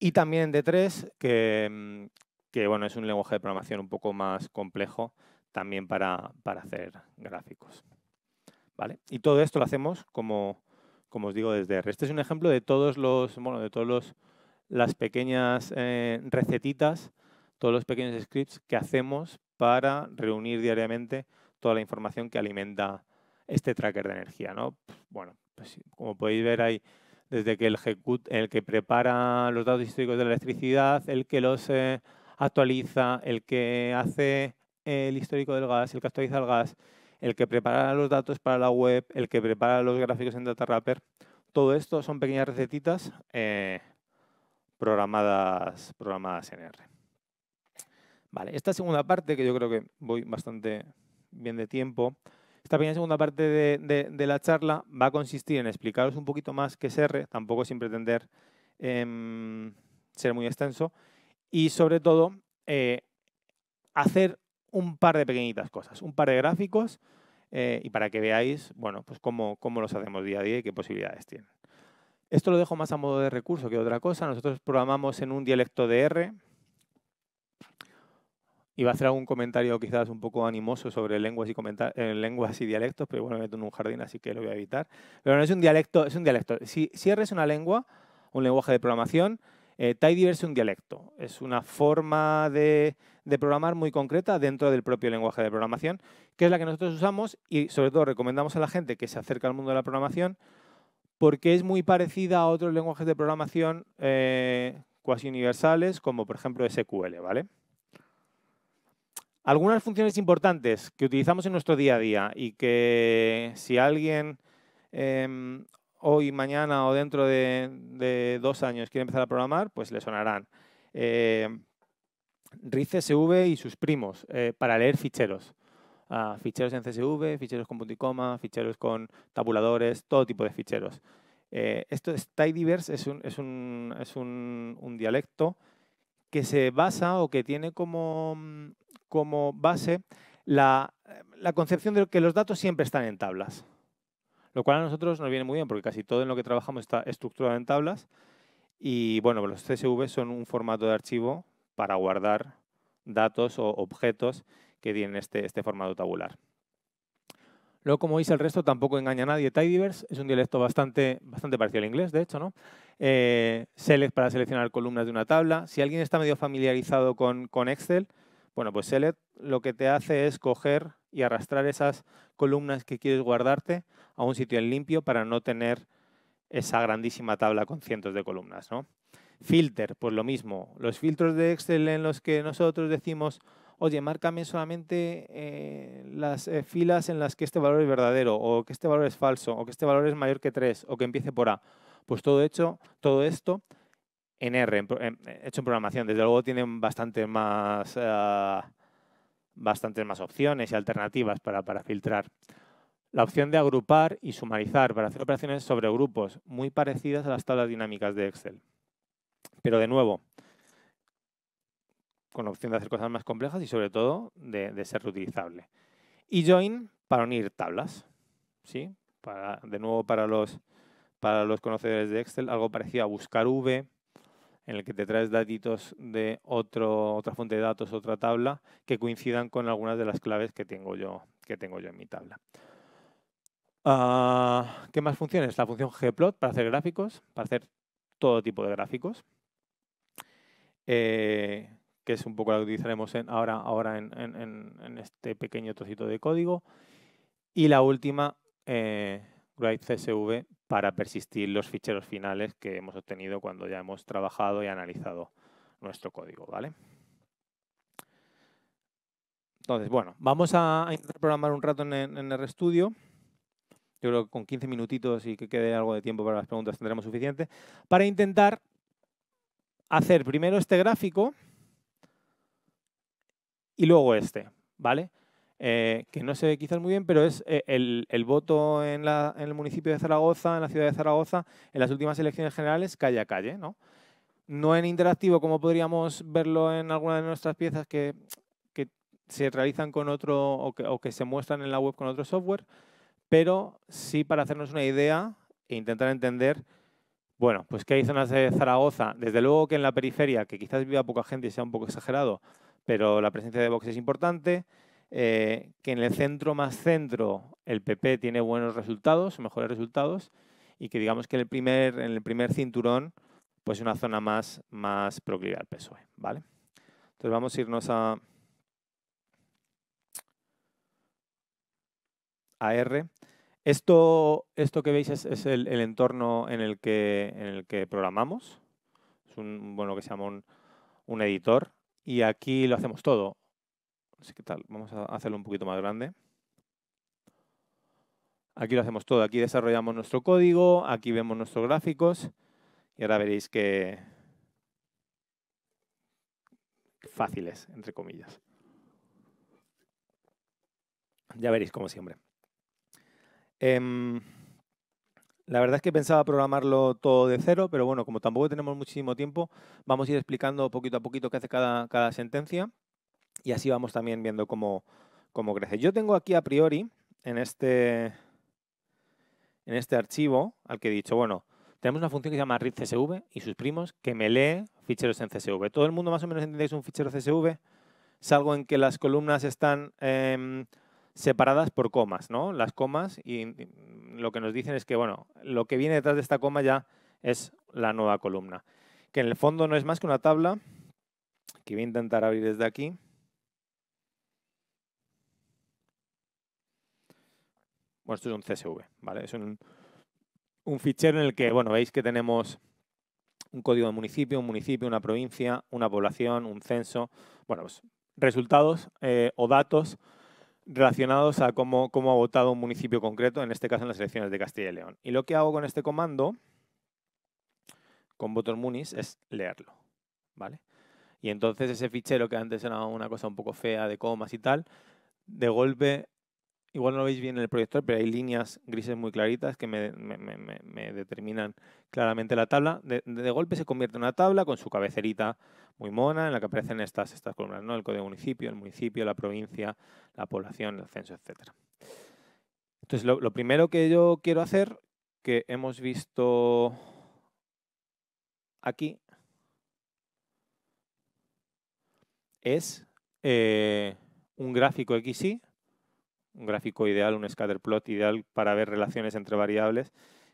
Y también D3, que, mm, que bueno, es un lenguaje de programación un poco más complejo, también para, hacer gráficos. ¿Vale? Y todo esto lo hacemos como, os digo desde R. Este es un ejemplo de todos los, bueno, de todos las pequeñas eh, recetitas, todos los pequeños scripts que hacemos para reunir diariamente toda la información que alimenta este tracker de energía, ¿no? Pues, bueno, pues como podéis ver hay desde que el, el que prepara los datos históricos de la electricidad, el que los eh, actualiza, el que hace el histórico del gas, el que actualiza el gas, el que prepara los datos para la web, el que prepara los gráficos en DataWrapper, todo esto son pequeñas recetitas eh, programadas, programadas en R. Vale, esta segunda parte, que yo creo que voy bastante bien de tiempo, esta pequeña segunda parte de, la charla va a consistir en explicaros un poquito más qué es R, tampoco sin pretender em, ser muy extenso, y sobre todo eh, hacer un par de pequeñitas cosas, un par de gráficos eh, y para que veáis, bueno, pues cómo, cómo los hacemos día a día y qué posibilidades tienen. Esto lo dejo más a modo de recurso que otra cosa. Nosotros programamos en un dialecto de R. Iba a hacer algún comentario quizás un poco animoso sobre lenguas y, eh, lenguas y dialectos, pero bueno, me meto en un jardín, así que lo voy a evitar. Pero no es un dialecto, es un dialecto. Si, R es una lengua, un lenguaje de programación, eh, Tidyverse es un dialecto. Es una forma de, de programar muy concreta dentro del propio lenguaje de programación, que es la que nosotros usamos y sobre todo recomendamos a la gente que se acerca al mundo de la programación porque es muy parecida a otros lenguajes de programación eh, cuasi universales, como por ejemplo SQL, ¿vale? Algunas funciones importantes que utilizamos en nuestro día a día y que si alguien em, hoy, mañana o dentro de, dos años quiere empezar a programar, pues le sonarán. Eh, Riz CSV y sus primos eh, para leer ficheros. Ah, ficheros en CSV, ficheros con punto y coma, ficheros con tabuladores, todo tipo de ficheros. Eh, esto es Tidyverse, es, un, dialecto que se basa o que tiene como, base la, la, concepción de que los datos siempre están en tablas. Lo cual a nosotros nos viene muy bien porque casi todo en lo que trabajamos está estructurado en tablas. Y bueno, los CSV son un formato de archivo para guardar datos o objetos que tienen este, este formato tabular. Luego, como veis, el resto tampoco engaña a nadie. Tidyverse es un dialecto bastante, bastante parecido al inglés, de hecho. ¿no? Eh, select para seleccionar columnas de una tabla. Si alguien está medio familiarizado con, con Excel, bueno, pues Select lo que te hace es coger y arrastrar esas columnas que quieres guardarte a un sitio en limpio para no tener esa grandísima tabla con cientos de columnas. ¿no? Filter, pues lo mismo. Los filtros de Excel en los que nosotros decimos, oye, márcame solamente eh, las eh, filas en las que este valor es verdadero, o que este valor es falso, o que este valor es mayor que 3, o que empiece por A. Pues todo, hecho, todo esto en R, eh, hecho en programación. Desde luego tienen bastantes más, más opciones y alternativas para, para filtrar. La opción de agrupar y sumarizar para hacer operaciones sobre grupos, muy parecidas a las tablas dinámicas de Excel. Pero de nuevo, con la opción de hacer cosas más complejas y sobre todo de, ser reutilizable. Y join para unir tablas. ¿sí? de nuevo, para los, para los conocedores de Excel, algo parecido a buscar V, en el que te traes datitos de otra fuente de datos, otra tabla, que coincidan con algunas de las claves que tengo yo, que tengo yo en mi tabla. Ah, ¿Qué más funciones? La función gplot para hacer gráficos, para hacer todo tipo de gráficos. Eh, que es un poco la que utilizaremos ahora, ahora en, este pequeño trocito de código. Y la última, Write eh, CSV, para persistir los ficheros finales que hemos obtenido cuando ya hemos trabajado y analizado nuestro código. ¿vale? Entonces, bueno, vamos a intentar programar un rato en, en RStudio. Yo creo que con 15 minutitos y que quede algo de tiempo para las preguntas tendremos suficiente. Para intentar hacer primero este gráfico y luego este, ¿vale? Eh, que no se ve quizás muy bien, pero es eh, el, voto en, el municipio de Zaragoza, en la ciudad de Zaragoza, en las últimas elecciones generales, calle a calle, ¿no? No en interactivo, como podríamos verlo en alguna de nuestras piezas que, se realizan con otro o que, o que se muestran en la web con otro software, pero sí para hacernos una idea e intentar entender bueno, pues que hay zonas de Zaragoza, desde luego que en la periferia, que quizás viva poca gente y sea un poco exagerado, pero la presencia de Vox es importante. Eh, que en el centro más centro el PP tiene buenos resultados, mejores resultados, y que digamos que en el primer, en el primer cinturón, pues una zona más, más proclive al PSOE. ¿vale? Entonces vamos a irnos a, a R. Esto, esto que veis es, el, entorno en el que, el que programamos. Es un, bueno, que se llama un, editor. Y aquí lo hacemos todo. tal, vamos a hacerlo un poquito más grande. Aquí lo hacemos todo. Aquí desarrollamos nuestro código, aquí vemos nuestros gráficos. Y ahora veréis que fáciles, entre comillas. Ya veréis, como siempre. Em, la verdad es que pensaba programarlo todo de cero, pero bueno, como tampoco tenemos muchísimo tiempo, vamos a ir explicando poquito a poquito qué hace cada, cada sentencia y así vamos también viendo cómo, crece. Yo tengo aquí a priori, en este, en este archivo, al que he dicho, bueno, tenemos una función que se llama readcsv y sus primos que me lee ficheros en CSV. ¿Todo el mundo más o menos entiende que es un fichero CSV? Salvo en que las columnas están... Em, separadas por comas, ¿no? Las comas y mm, lo que nos dicen es que, bueno, lo que viene detrás de esta coma ya es la nueva columna, que en el fondo no es más que una tabla que voy a intentar abrir desde aquí. Bueno, esto es un CSV, ¿vale? Es un, un fichero en el que, bueno, veis que tenemos un código de municipio, un municipio, una provincia, una población, un censo, bueno, pues resultados eh, o datos relacionados a cómo, ha votado un municipio concreto, en este caso en las elecciones de Castilla y León. Y lo que hago con este comando, con VotorMunis, es leerlo. ¿vale? Y entonces ese fichero que antes era una cosa un poco fea de comas y tal, de golpe, igual no lo veis bien en el proyector, pero hay líneas grises muy claritas que me, determinan claramente la tabla. de, golpe se convierte en una tabla con su cabecerita muy mona en la que aparecen estas, estas columnas, ¿no? El código municipio, el municipio, la provincia, la población, el censo, etc. Entonces, lo, primero que yo quiero hacer, que hemos visto aquí, es eh, un gráfico XY, un gráfico ideal, un scatter plot ideal para ver relaciones entre variables,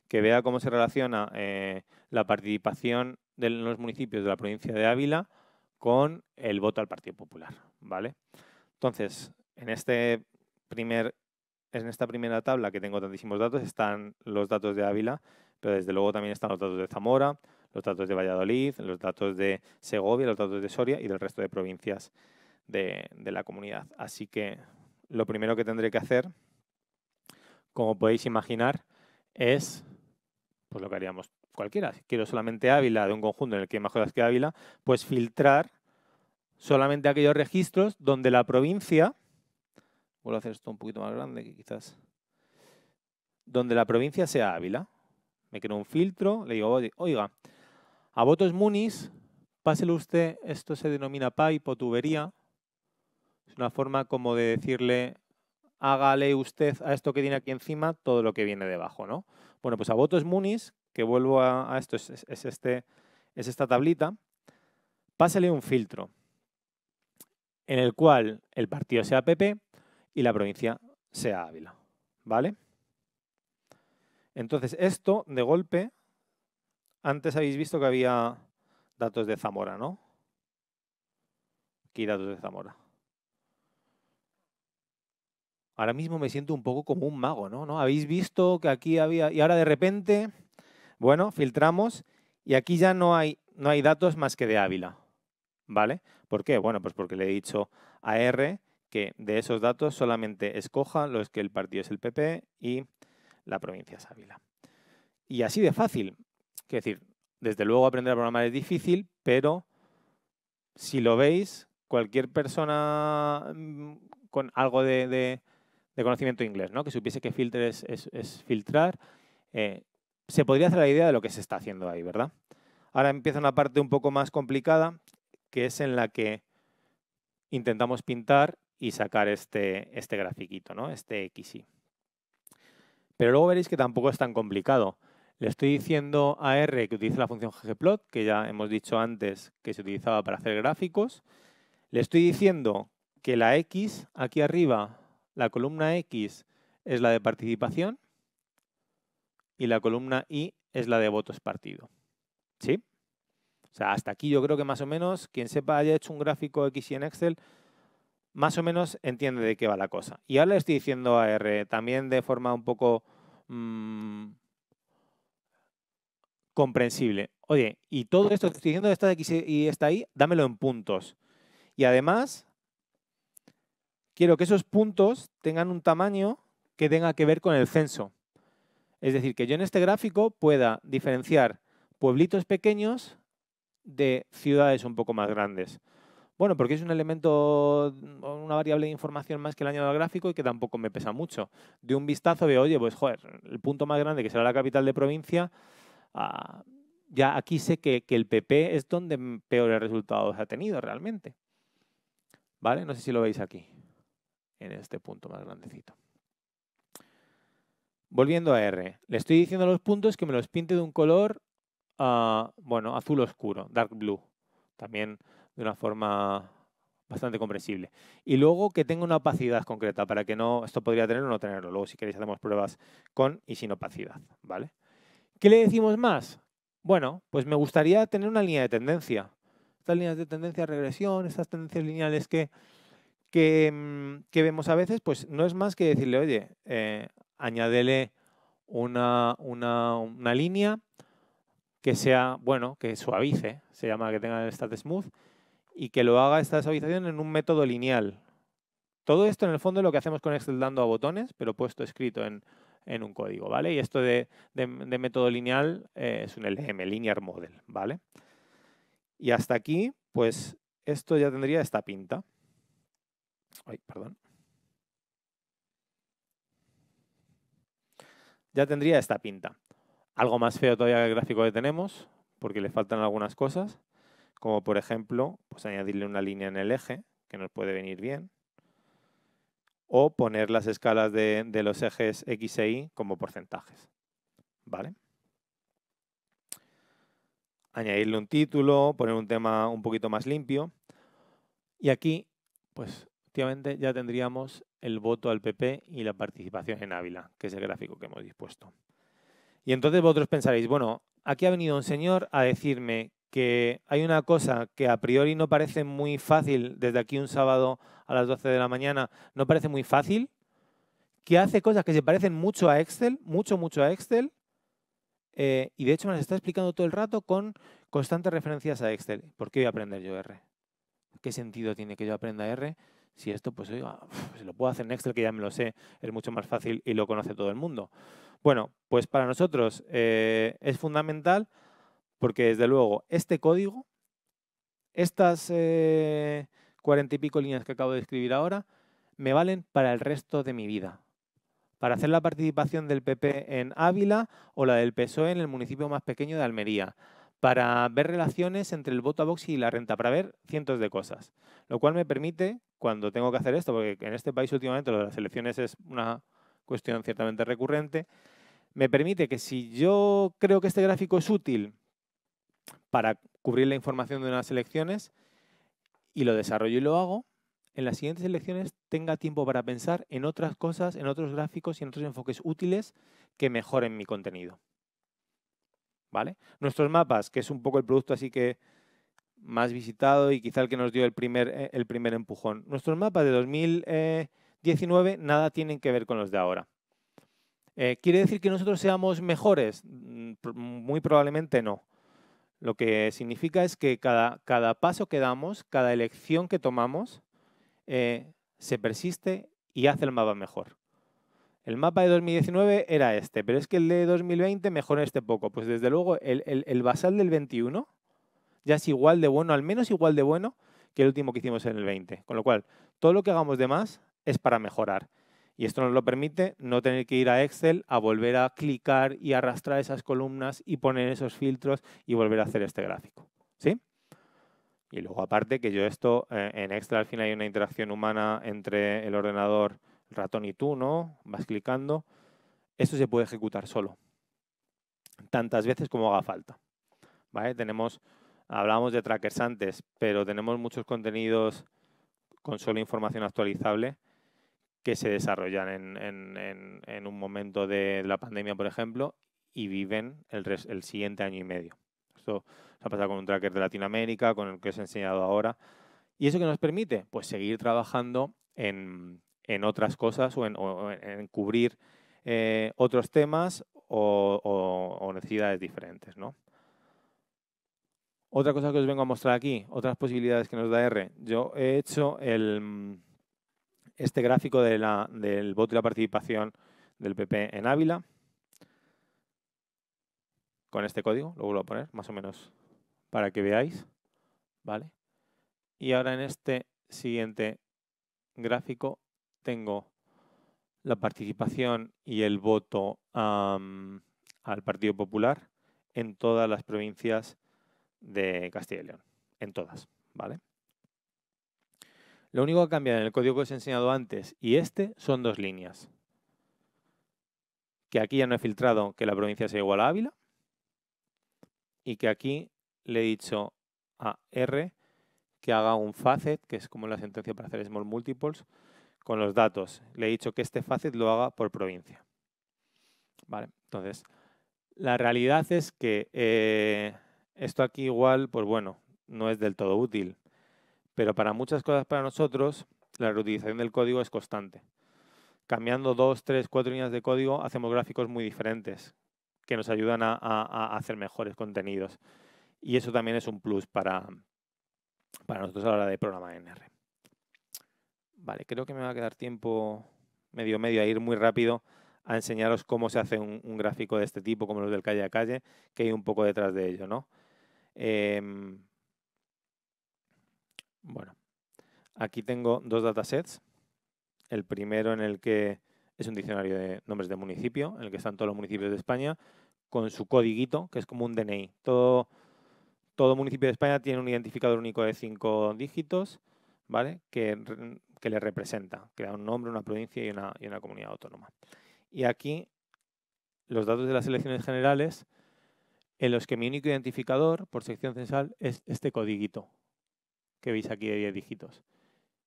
que vea cómo se relaciona eh, la participación de los municipios de la provincia de Ávila con el voto al Partido Popular, ¿vale? Entonces, en, este primer, en esta primera tabla que tengo tantísimos datos están los datos de Ávila, pero desde luego también están los datos de Zamora, los datos de Valladolid, los datos de Segovia, los datos de Soria y del resto de provincias de, de la comunidad. Así que lo primero que tendré que hacer, como podéis imaginar, es pues lo que haríamos cualquiera. quiero solamente Ávila de un conjunto en el que hay más que Ávila, pues filtrar solamente aquellos registros donde la provincia, vuelvo a hacer esto un poquito más grande quizás, donde la provincia sea Ávila. Me creo un filtro, le digo, oiga, a votos munis, páselo usted, esto se denomina pipe o tubería. Es una forma como de decirle, hágale usted a esto que tiene aquí encima todo lo que viene debajo, ¿no? Bueno, pues a votos munis, que vuelvo a, esto, es, este, es esta tablita, pásale un filtro en el cual el partido sea PP y la provincia sea Ávila. ¿Vale? Entonces, esto de golpe, antes habéis visto que había datos de Zamora, ¿no? Aquí datos de Zamora. Ahora mismo me siento un poco como un mago, ¿no? ¿No? Habéis visto que aquí había... Y ahora de repente bueno, filtramos y aquí ya no hay, no hay datos más que de Ávila. ¿Vale? ¿Por qué? Bueno, pues porque le he dicho a R que de esos datos solamente escoja los que el partido es el PP y la provincia es Ávila. Y así de fácil. Es decir, desde luego aprender a programar es difícil, pero si lo veis, cualquier persona mm, con algo de, conocimiento inglés, ¿no? que supiese que filter es, filtrar, eh, se podría hacer la idea de lo que se está haciendo ahí, ¿verdad? Ahora empieza una parte un poco más complicada, que es en la que intentamos pintar y sacar este, este grafiquito, ¿no? este XY. Pero luego veréis que tampoco es tan complicado. Le estoy diciendo a R que utilice la función ggplot, que ya hemos dicho antes que se utilizaba para hacer gráficos. Le estoy diciendo que la X, aquí arriba, la columna X, es la de participación y la columna I es la de votos partido. ¿Sí? O sea, hasta aquí yo creo que más o menos, quien sepa haya hecho un gráfico X y en Excel, más o menos entiende de qué va la cosa. Y ahora le estoy diciendo a R, también de forma un poco mm, comprensible. Oye, y todo esto que estoy diciendo, de esta X y esta ahí, dámelo en puntos. Y además, quiero que esos puntos tengan un tamaño que tenga que ver con el censo. Es decir, que yo en este gráfico pueda diferenciar pueblitos pequeños de ciudades un poco más grandes. Bueno, porque es un elemento, una variable de información más que el año del gráfico y que tampoco me pesa mucho. De un vistazo veo, oye, pues joder, el punto más grande que será la capital de provincia, ah, ya aquí sé que, que, el PP es donde peores resultados ha tenido realmente. ¿Vale? No sé si lo veis aquí, en este punto más grandecito. Volviendo a R, le estoy diciendo a los puntos que me los pinte de un color, ah, bueno, azul oscuro, dark blue, también de una forma bastante comprensible. Y luego que tenga una opacidad concreta, para que no, esto podría tener o no tenerlo, luego si queréis hacemos pruebas con y sin opacidad, ¿vale? ¿Qué le decimos más? Bueno, pues me gustaría tener una línea de tendencia. Estas líneas de tendencia regresión, estas tendencias lineales que, que, mm, vemos a veces, pues no es más que decirle, oye, eh, añádele una, una, una línea que sea, bueno, que suavice, se llama que tenga el stat smooth, y que lo haga esta suavización en un método lineal. Todo esto en el fondo es lo que hacemos con Excel dando a botones, pero puesto escrito en, un código, ¿vale? Y esto de, método lineal eh, es un LM, Linear Model, ¿vale? Y hasta aquí, pues esto ya tendría esta pinta. Ay, perdón. ya tendría esta pinta. Algo más feo todavía que el gráfico que tenemos, porque le faltan algunas cosas, como por ejemplo, pues añadirle una línea en el eje, que nos puede venir bien, o poner las escalas de, de los ejes X e Y como porcentajes. ¿Vale? Añadirle un título, poner un tema un poquito más limpio. Y aquí, pues efectivamente ya tendríamos el voto al PP y la participación en Ávila, que es el gráfico que hemos dispuesto. Y entonces vosotros pensaréis, bueno, aquí ha venido un señor a decirme que hay una cosa que a priori no parece muy fácil desde aquí un sábado a las 12 de la mañana, no parece muy fácil, que hace cosas que se parecen mucho a Excel, mucho, mucho a Excel, eh, y de hecho me las está explicando todo el rato con constantes referencias a Excel. ¿Por qué voy a aprender yo R? ¿Qué sentido tiene que yo aprenda R si esto, pues oiga, se lo puedo hacer en Excel, que ya me lo sé, es mucho más fácil y lo conoce todo el mundo. Bueno, pues para nosotros eh, es fundamental porque, desde luego, este código, estas eh, cuarenta y pico líneas que acabo de escribir ahora, me valen para el resto de mi vida para hacer la participación del PP en Ávila o la del PSOE en el municipio más pequeño de Almería, para ver relaciones entre el voto a box y la renta, para ver cientos de cosas. Lo cual me permite, cuando tengo que hacer esto, porque en este país últimamente lo de las elecciones es una cuestión ciertamente recurrente, me permite que si yo creo que este gráfico es útil para cubrir la información de unas elecciones y lo desarrollo y lo hago, en las siguientes elecciones tenga tiempo para pensar en otras cosas, en otros gráficos y en otros enfoques útiles que mejoren mi contenido. Nuestros mapas, que es un poco el producto así que más visitado y quizá el que nos dio el primer, eh, el primer empujón. Nuestros mapas de 2019 eh, nada tienen que ver con los de ahora. Eh, ¿Quiere decir que nosotros seamos mejores? Mm, muy probablemente no. Lo que significa es que cada, cada paso que damos, cada elección que tomamos, se persiste y hace el mapa mejor. El mapa de 2019 era este, pero es que el de 2020 mejora este poco. Pues desde luego el, basal del 21 ya es igual de bueno, al menos igual de bueno que el último que hicimos en el 20. Con lo cual, todo lo que hagamos de más es para mejorar. Y esto nos lo permite no tener que ir a Excel a volver a clicar y arrastrar esas columnas y poner esos filtros y volver a hacer este gráfico. ¿Sí? Y luego aparte que yo esto eh, en Excel al final hay una interacción humana entre el ordenador ratón y tú, ¿no? Vas clicando. Esto se puede ejecutar solo, tantas veces como haga falta. ¿Vale? Tenemos, hablábamos de trackers antes, pero tenemos muchos contenidos con solo información actualizable que se desarrollan en, un momento de la pandemia, por ejemplo, y viven el, siguiente año y medio. Esto se ha pasado con un tracker de Latinoamérica, con el que os he enseñado ahora. ¿Y eso que nos permite? Pues seguir trabajando en, en otras cosas o en, cubrir eh, otros temas o, necesidades diferentes. Otra cosa que os vengo a mostrar aquí, otras posibilidades que nos da R. Yo he hecho mm, este gráfico del voto y la participación del PP en Ávila con este código, lo vuelvo a poner más o menos para que veáis. ¿vale? Y ahora en este siguiente gráfico tengo la participación y el voto al Partido Popular en todas las provincias de Castilla y León, en todas, ¿vale? Lo único que cambia en el código que os he enseñado antes y este son dos líneas. Que aquí ya no he filtrado que la provincia sea igual a Ávila y que aquí le he dicho a R que haga un facet, que es como la sentencia para hacer small multiples, con los datos. Le he dicho que este fácil lo haga por provincia. entonces, la realidad es que eh, esto aquí igual, pues bueno, no es del todo útil. Pero para muchas cosas para nosotros, la reutilización del código es constante. Cambiando dos, tres, cuatro líneas de código, hacemos gráficos muy diferentes que nos ayudan a, hacer mejores contenidos. Y eso también es un plus para, para nosotros a la hora de programar en Vale, creo que me va a quedar tiempo medio medio a ir muy rápido a enseñaros cómo se hace un, gráfico de este tipo, como los del calle a calle, que hay un poco detrás de ello, ¿no? Em, bueno, aquí tengo dos datasets. El primero en el que es un diccionario de nombres de municipio, en el que están todos los municipios de España, con su codiguito, que es como un DNI. Todo, todo municipio de España tiene un identificador único de cinco dígitos, ¿vale? Que que le representa, que da un nombre, una provincia y una, una comunidad autónoma. Y aquí los datos de las elecciones generales, en los que mi único identificador por sección censal es este codiguito que veis aquí de 10 dígitos,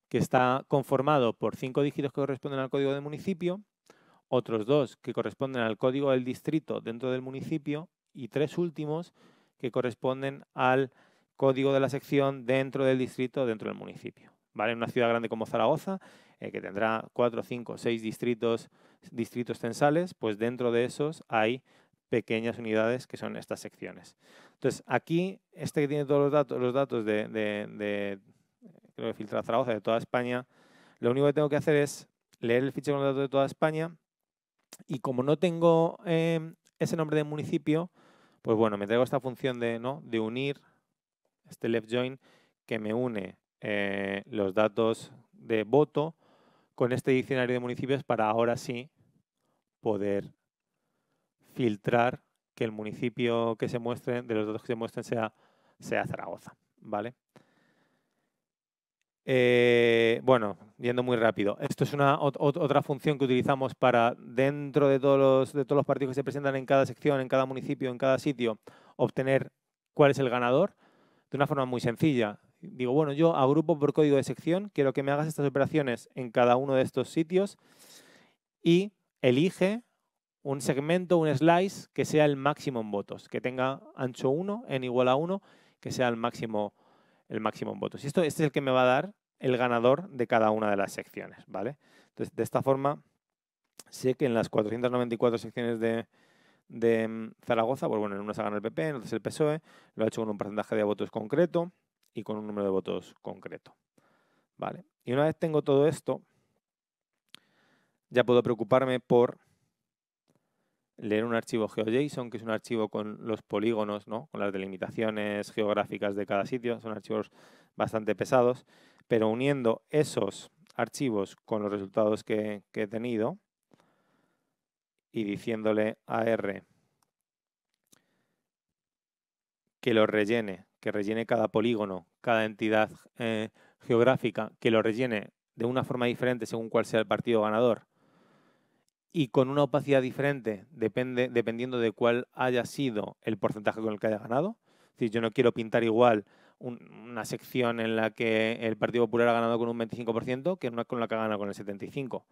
que está conformado por 5 dígitos que corresponden al código del municipio, otros 2 que corresponden al código del distrito dentro del municipio y tres últimos que corresponden al código de la sección dentro del distrito, dentro del municipio. ¿vale? En una ciudad grande como Zaragoza, eh, que tendrá 4, 5, 6 distritos, distritos censales, pues dentro de esos hay pequeñas unidades que son estas secciones. Entonces, aquí, este que tiene todos los datos, los datos de, de, de creo que filtra Zaragoza, de toda España, lo único que tengo que hacer es leer el fichero con los datos de toda España y como no tengo em, ese nombre de municipio, pues bueno, me traigo esta función de, ¿no? de unir, este left join, que me une eh, los datos de voto con este diccionario de municipios para ahora sí poder filtrar que el municipio que se muestre, de los datos que se muestren, sea, sea Zaragoza. ¿Vale? Eh, bueno, yendo muy rápido. Esto es una otra función que utilizamos para, dentro de todos, de todos los partidos que se presentan en cada sección, en cada municipio, en cada sitio, obtener cuál es el ganador. De una forma muy sencilla digo, bueno, yo agrupo por código de sección, quiero que me hagas estas operaciones en cada uno de estos sitios y elige un segmento, un slice que sea el máximo en votos, que tenga ancho 1 en igual a 1, que sea el máximo, el máximo en votos. Y esto este es el que me va a dar el ganador de cada una de las secciones, ¿vale? Entonces, de esta forma, sé que en las 494 secciones de, mm, Zaragoza, pues bueno, en una se ganado el PP, en otras el PSOE, lo ha hecho con un porcentaje de votos concreto, y con un número de votos concreto. ¿Vale? Y una vez tengo todo esto, ya puedo preocuparme por leer un archivo GeoJSON, que es un archivo con los polígonos, con las delimitaciones geográficas de cada sitio. Son archivos bastante pesados, pero uniendo esos archivos con los resultados que, que he tenido y diciéndole a R que lo rellene que rellene cada polígono, cada entidad eh, geográfica, que lo rellene de una forma diferente según cuál sea el partido ganador y con una opacidad diferente depende, dependiendo de cuál haya sido el porcentaje con el que haya ganado. Es decir, yo no quiero pintar igual una sección en la que el Partido Popular ha ganado con un 25% que una con la que ha ganado con el 75%.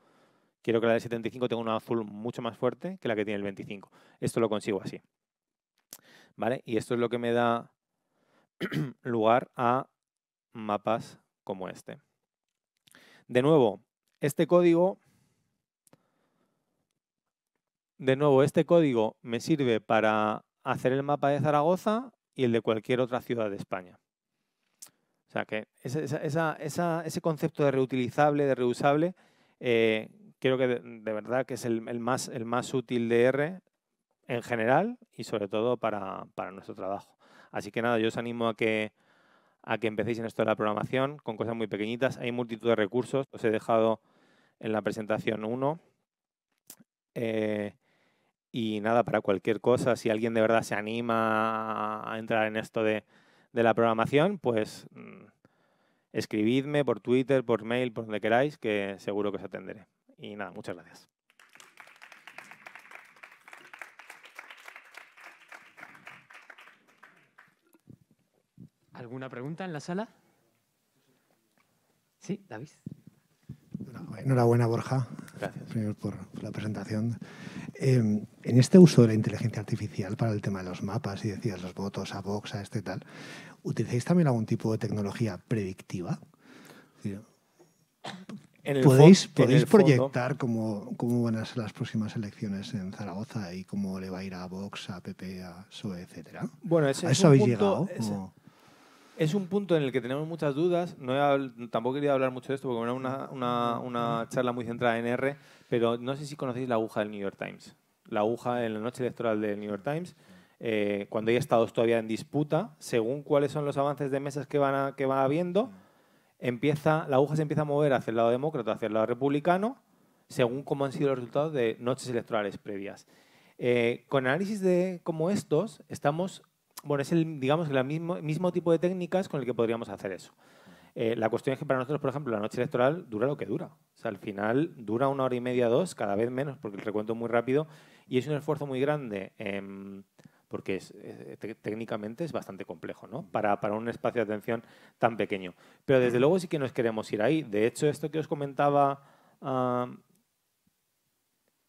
Quiero que la del 75 tenga un azul mucho más fuerte que la que tiene el 25. Esto lo consigo así. ¿Vale? Y esto es lo que me da lugar a mapas como este. De nuevo, este código de nuevo, este código me sirve para hacer el mapa de Zaragoza y el de cualquier otra ciudad de España. O sea que ese concepto de reutilizable, de reusable, eh, creo que de, verdad que es el, más, útil de R en general y sobre todo para nuestro trabajo. Así que nada, yo os animo a que, a que empecéis en esto de la programación con cosas muy pequeñitas. Hay multitud de recursos, os he dejado en la presentación uno. Eh, y nada, para cualquier cosa, si alguien de verdad se anima a entrar en esto de, la programación, pues mm, escribidme por Twitter, por mail, por donde queráis, que seguro que os atenderé. Y nada, muchas gracias. ¿Alguna pregunta en la sala? Sí, David. Enhorabuena, Borja. Gracias. por, la presentación. Em, en este uso de la inteligencia artificial para el tema de los mapas y decías los votos a Vox, a este tal, ¿utilizáis también algún tipo de tecnología predictiva? ¿Podéis, ¿podéis proyectar cómo, cómo, van a ser las próximas elecciones en Zaragoza y cómo le va a ir a Vox, a PP, a PSOE, etcétera? Bueno, ese ¿A eso habéis llegado? es un punto en el que tenemos muchas dudas. tampoco quería hablar mucho de esto porque era una, charla muy centrada en R, pero no sé si conocéis la aguja del New York Times. La aguja en la noche electoral del New York Times, eh, cuando hay estados todavía en disputa, según cuáles son los avances de mesas que van, habiendo, empieza, la aguja se empieza a mover hacia el lado demócrata, hacia el lado republicano, según cómo han sido los resultados de noches electorales previas. Eh, con análisis de como estos, estamos bueno, es el, digamos, el mismo, tipo de técnicas con el que podríamos hacer eso. Eh, la cuestión es que para nosotros, por ejemplo, la noche electoral dura lo que dura. O sea, al final dura una hora y media, dos, cada vez menos, porque el recuento es muy rápido y es un esfuerzo muy grande, em, porque técnicamente es bastante complejo, ¿no? Para, un espacio de atención tan pequeño. Pero desde luego sí que nos queremos ir ahí. De hecho, esto que os comentaba ah,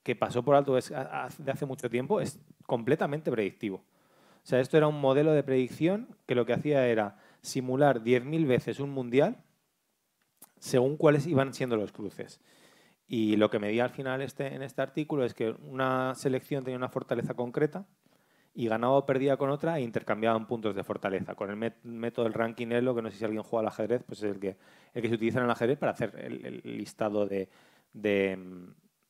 que pasó por alto de hace mucho tiempo es completamente predictivo. O sea, esto era un modelo de predicción que lo que hacía era simular 10.000 veces un mundial según cuáles iban siendo los cruces. Y lo que me di al final este, en este artículo es que una selección tenía una fortaleza concreta y ganaba o perdía con otra e intercambiaban puntos de fortaleza. Con el método del ranking Elo, que no sé si alguien juega al ajedrez, pues es el que, el que se utiliza en el ajedrez para hacer el, listado de, de,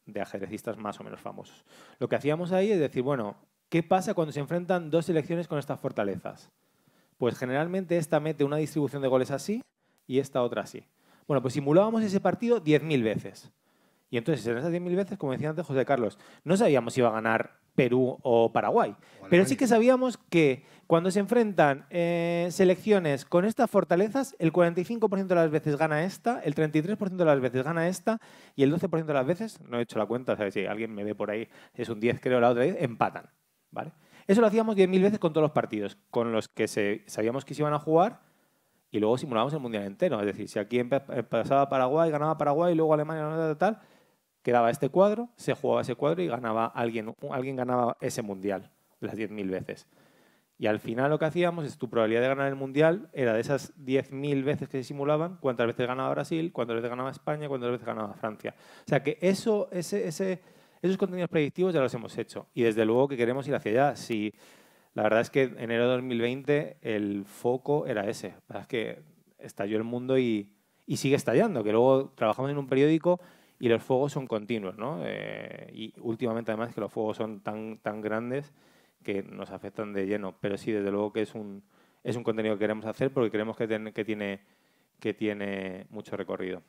de ajedrecistas más o menos famosos. Lo que hacíamos ahí es decir, bueno, ¿Qué pasa cuando se enfrentan dos selecciones con estas fortalezas? Pues generalmente esta mete una distribución de goles así y esta otra así. Bueno, pues simulábamos ese partido 10.000 veces. Y entonces, en esas 10.000 veces, como decía antes José Carlos, no sabíamos si iba a ganar Perú o Paraguay. pero sí que sabíamos que cuando se enfrentan eh, selecciones con estas fortalezas, el 45% de las veces gana esta, el 33% de las veces gana esta y el 12% de las veces, no he hecho la cuenta, si alguien me ve por ahí, es un 10 creo, la otra 10, empatan. Eso lo hacíamos 10.000 veces con todos los partidos, con los que sabíamos que se iban a jugar y luego simulábamos el mundial entero. Es decir, si aquí eh, pasaba Paraguay, ganaba Paraguay y luego Alemania, tal, quedaba este cuadro, se jugaba ese cuadro y ganaba alguien, alguien ganaba ese mundial las 10.000 veces. Y al final lo que hacíamos es tu probabilidad de ganar el mundial era de esas 10.000 veces que se simulaban, cuántas veces ganaba Brasil, cuántas veces ganaba España, cuántas veces ganaba Francia. O sea que eso, ese esos contenidos predictivos ya los hemos hecho y desde luego que queremos ir hacia allá. Si, la verdad es que enero de 2020 el foco era ese. La verdad es que estalló el mundo y, sigue estallando, que luego trabajamos en un periódico y los fuegos son continuos, ¿no? Eh, y últimamente además que los fuegos son tan, grandes que nos afectan de lleno. Pero sí, desde luego que es un, es un contenido que queremos hacer porque creemos que, tiene, que tiene mucho recorrido.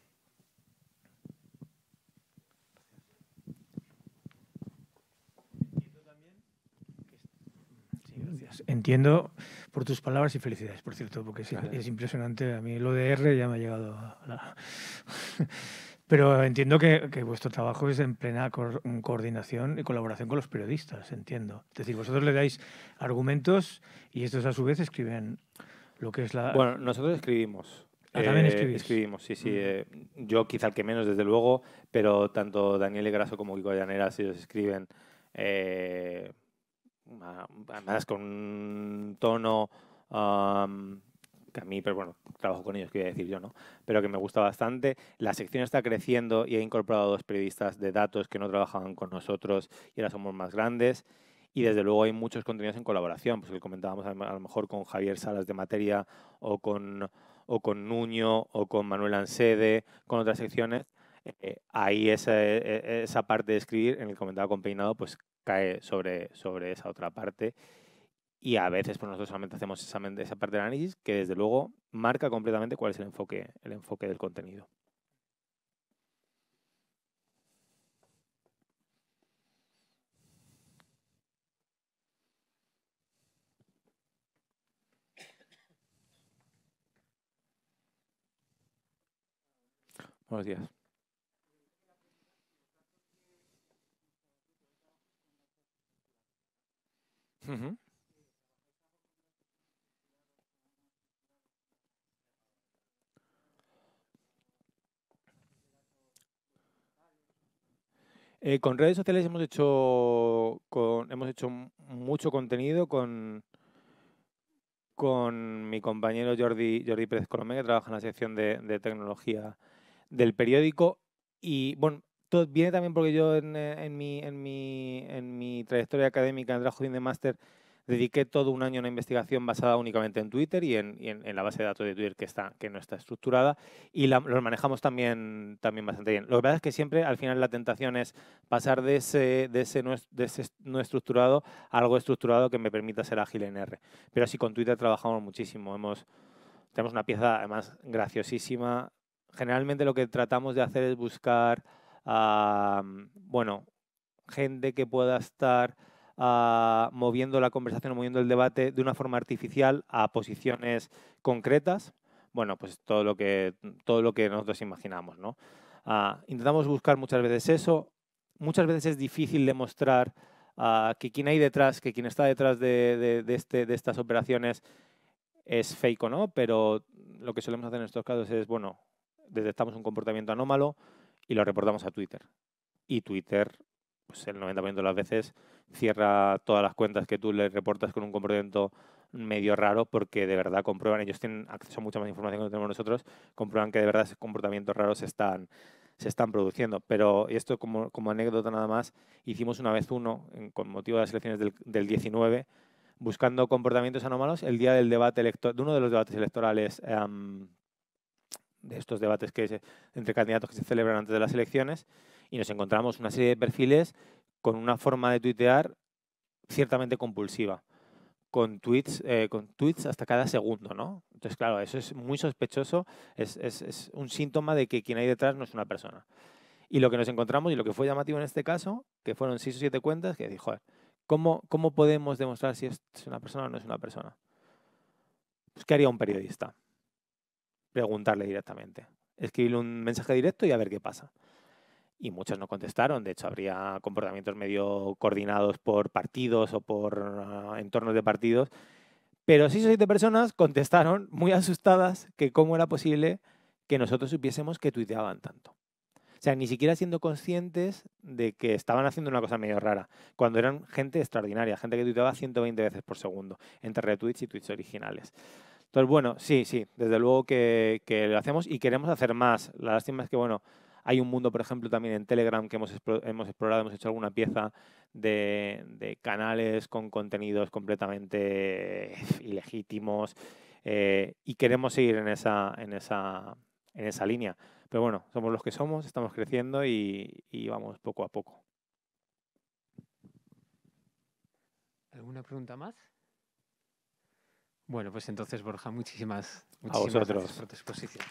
entiendo por tus palabras y felicidades, por cierto, porque es, impresionante. A mí lo de R ya me ha llegado Pero entiendo que, vuestro trabajo es en plena coordinación y colaboración con los periodistas, entiendo. Es decir, vosotros le dais argumentos y estos a su vez escriben lo que es la... Bueno, nosotros escribimos. Ah, también eh, escribimos, sí, sí. Mm. Eh, yo quizá el que menos, desde luego, pero tanto Daniel Egraso como Kiko Llanera, ellos escriben... Eh, además con un tono que a mí, pero bueno, trabajo con ellos, quería decir yo, ¿no? Pero que me gusta bastante. La sección está creciendo y ha incorporado dos periodistas de datos que no trabajaban con nosotros y ahora somos más grandes. Y desde luego hay muchos contenidos en colaboración, pues que comentábamos a lo mejor con Javier Salas de Materia o con, o con Nuño o con Manuel Ansede, con otras secciones. Eh, eh, ahí esa, e, e, esa, parte de escribir, en el comentado con Peinado, pues cae sobre, sobre esa otra parte. Y a veces pues nosotros solamente hacemos esa, esa parte del análisis que desde luego marca completamente cuál es el enfoque, el enfoque del contenido. Buenos días. Eh, con redes sociales hemos hecho hemos hecho mucho contenido con, con mi compañero Jordi, Jordi Pérez Colomé, que trabaja en la sección de, de tecnología del periódico. Y bueno, esto viene también porque yo en, eh, mi, en, en mi trayectoria académica, en el de Máster, dediqué todo un año a una investigación basada únicamente en Twitter y en, la base de datos de Twitter que, está, que no está estructurada y la, los manejamos también, también bastante bien. Lo que pasa es que siempre al final la tentación es pasar de ese, de ese, no, estructurado a algo estructurado que me permita ser ágil en R. Pero sí, con Twitter trabajamos muchísimo. Hemos, tenemos una pieza además graciosísima. Generalmente lo que tratamos de hacer es buscar a, bueno, gente que pueda estar ah, moviendo la conversación, o moviendo el debate de una forma artificial a posiciones concretas, bueno, pues todo lo que, todo lo que nosotros imaginamos, ¿no? Ah, intentamos buscar muchas veces eso. Muchas veces es difícil demostrar ah, que quien hay detrás, que quien está detrás de, de, este, de estas operaciones es fake o no, pero lo que solemos hacer en estos casos es, bueno, detectamos un comportamiento anómalo, y lo reportamos a Twitter. Y Twitter, pues el 90% de las veces, cierra todas las cuentas que tú le reportas con un comportamiento medio raro porque de verdad comprueban, ellos tienen acceso a mucha más información que tenemos nosotros, comprueban que de verdad esos comportamientos raros se están, se están produciendo. Pero esto como, anécdota nada más, hicimos una vez uno con motivo de las elecciones del, 19 buscando comportamientos anómalos el día del debate electoral, de uno de los debates electorales em, de estos debates que entre candidatos que se celebran antes de las elecciones y nos encontramos una serie de perfiles con una forma de tuitear ciertamente compulsiva, con tweets, eh, con tweets hasta cada segundo, ¿no? Entonces, claro, eso es muy sospechoso, es, un síntoma de que quien hay detrás no es una persona. Y lo que nos encontramos y lo que fue llamativo en este caso, que fueron seis o siete cuentas, que dijo, joder, ¿cómo, ¿cómo podemos demostrar si es una persona o no es una persona? Pues, ¿Qué haría un periodista? preguntarle directamente. Escribirle un mensaje directo y a ver qué pasa. Y muchos no contestaron. De hecho, habría comportamientos medio coordinados por partidos o por ah, entornos de partidos. Pero sí, o siete personas contestaron muy asustadas que cómo era posible que nosotros supiésemos que tuiteaban tanto. O sea, ni siquiera siendo conscientes de que estaban haciendo una cosa medio rara, cuando eran gente extraordinaria, gente que tuiteaba 120 veces por segundo, entre retweets y tweets originales. Entonces, bueno, sí, sí, desde luego que, lo hacemos y queremos hacer más. La lástima es que, bueno, hay un mundo, por ejemplo, también en Telegram que hemos, hemos explorado, hemos hecho alguna pieza de, canales con contenidos completamente ilegítimos eh, y queremos seguir en esa, en, esa, en esa línea. Pero bueno, somos los que somos, estamos creciendo y vamos poco a poco. ¿Alguna pregunta más? Bueno, pues entonces, Borja, muchísimas, gracias por tu exposición.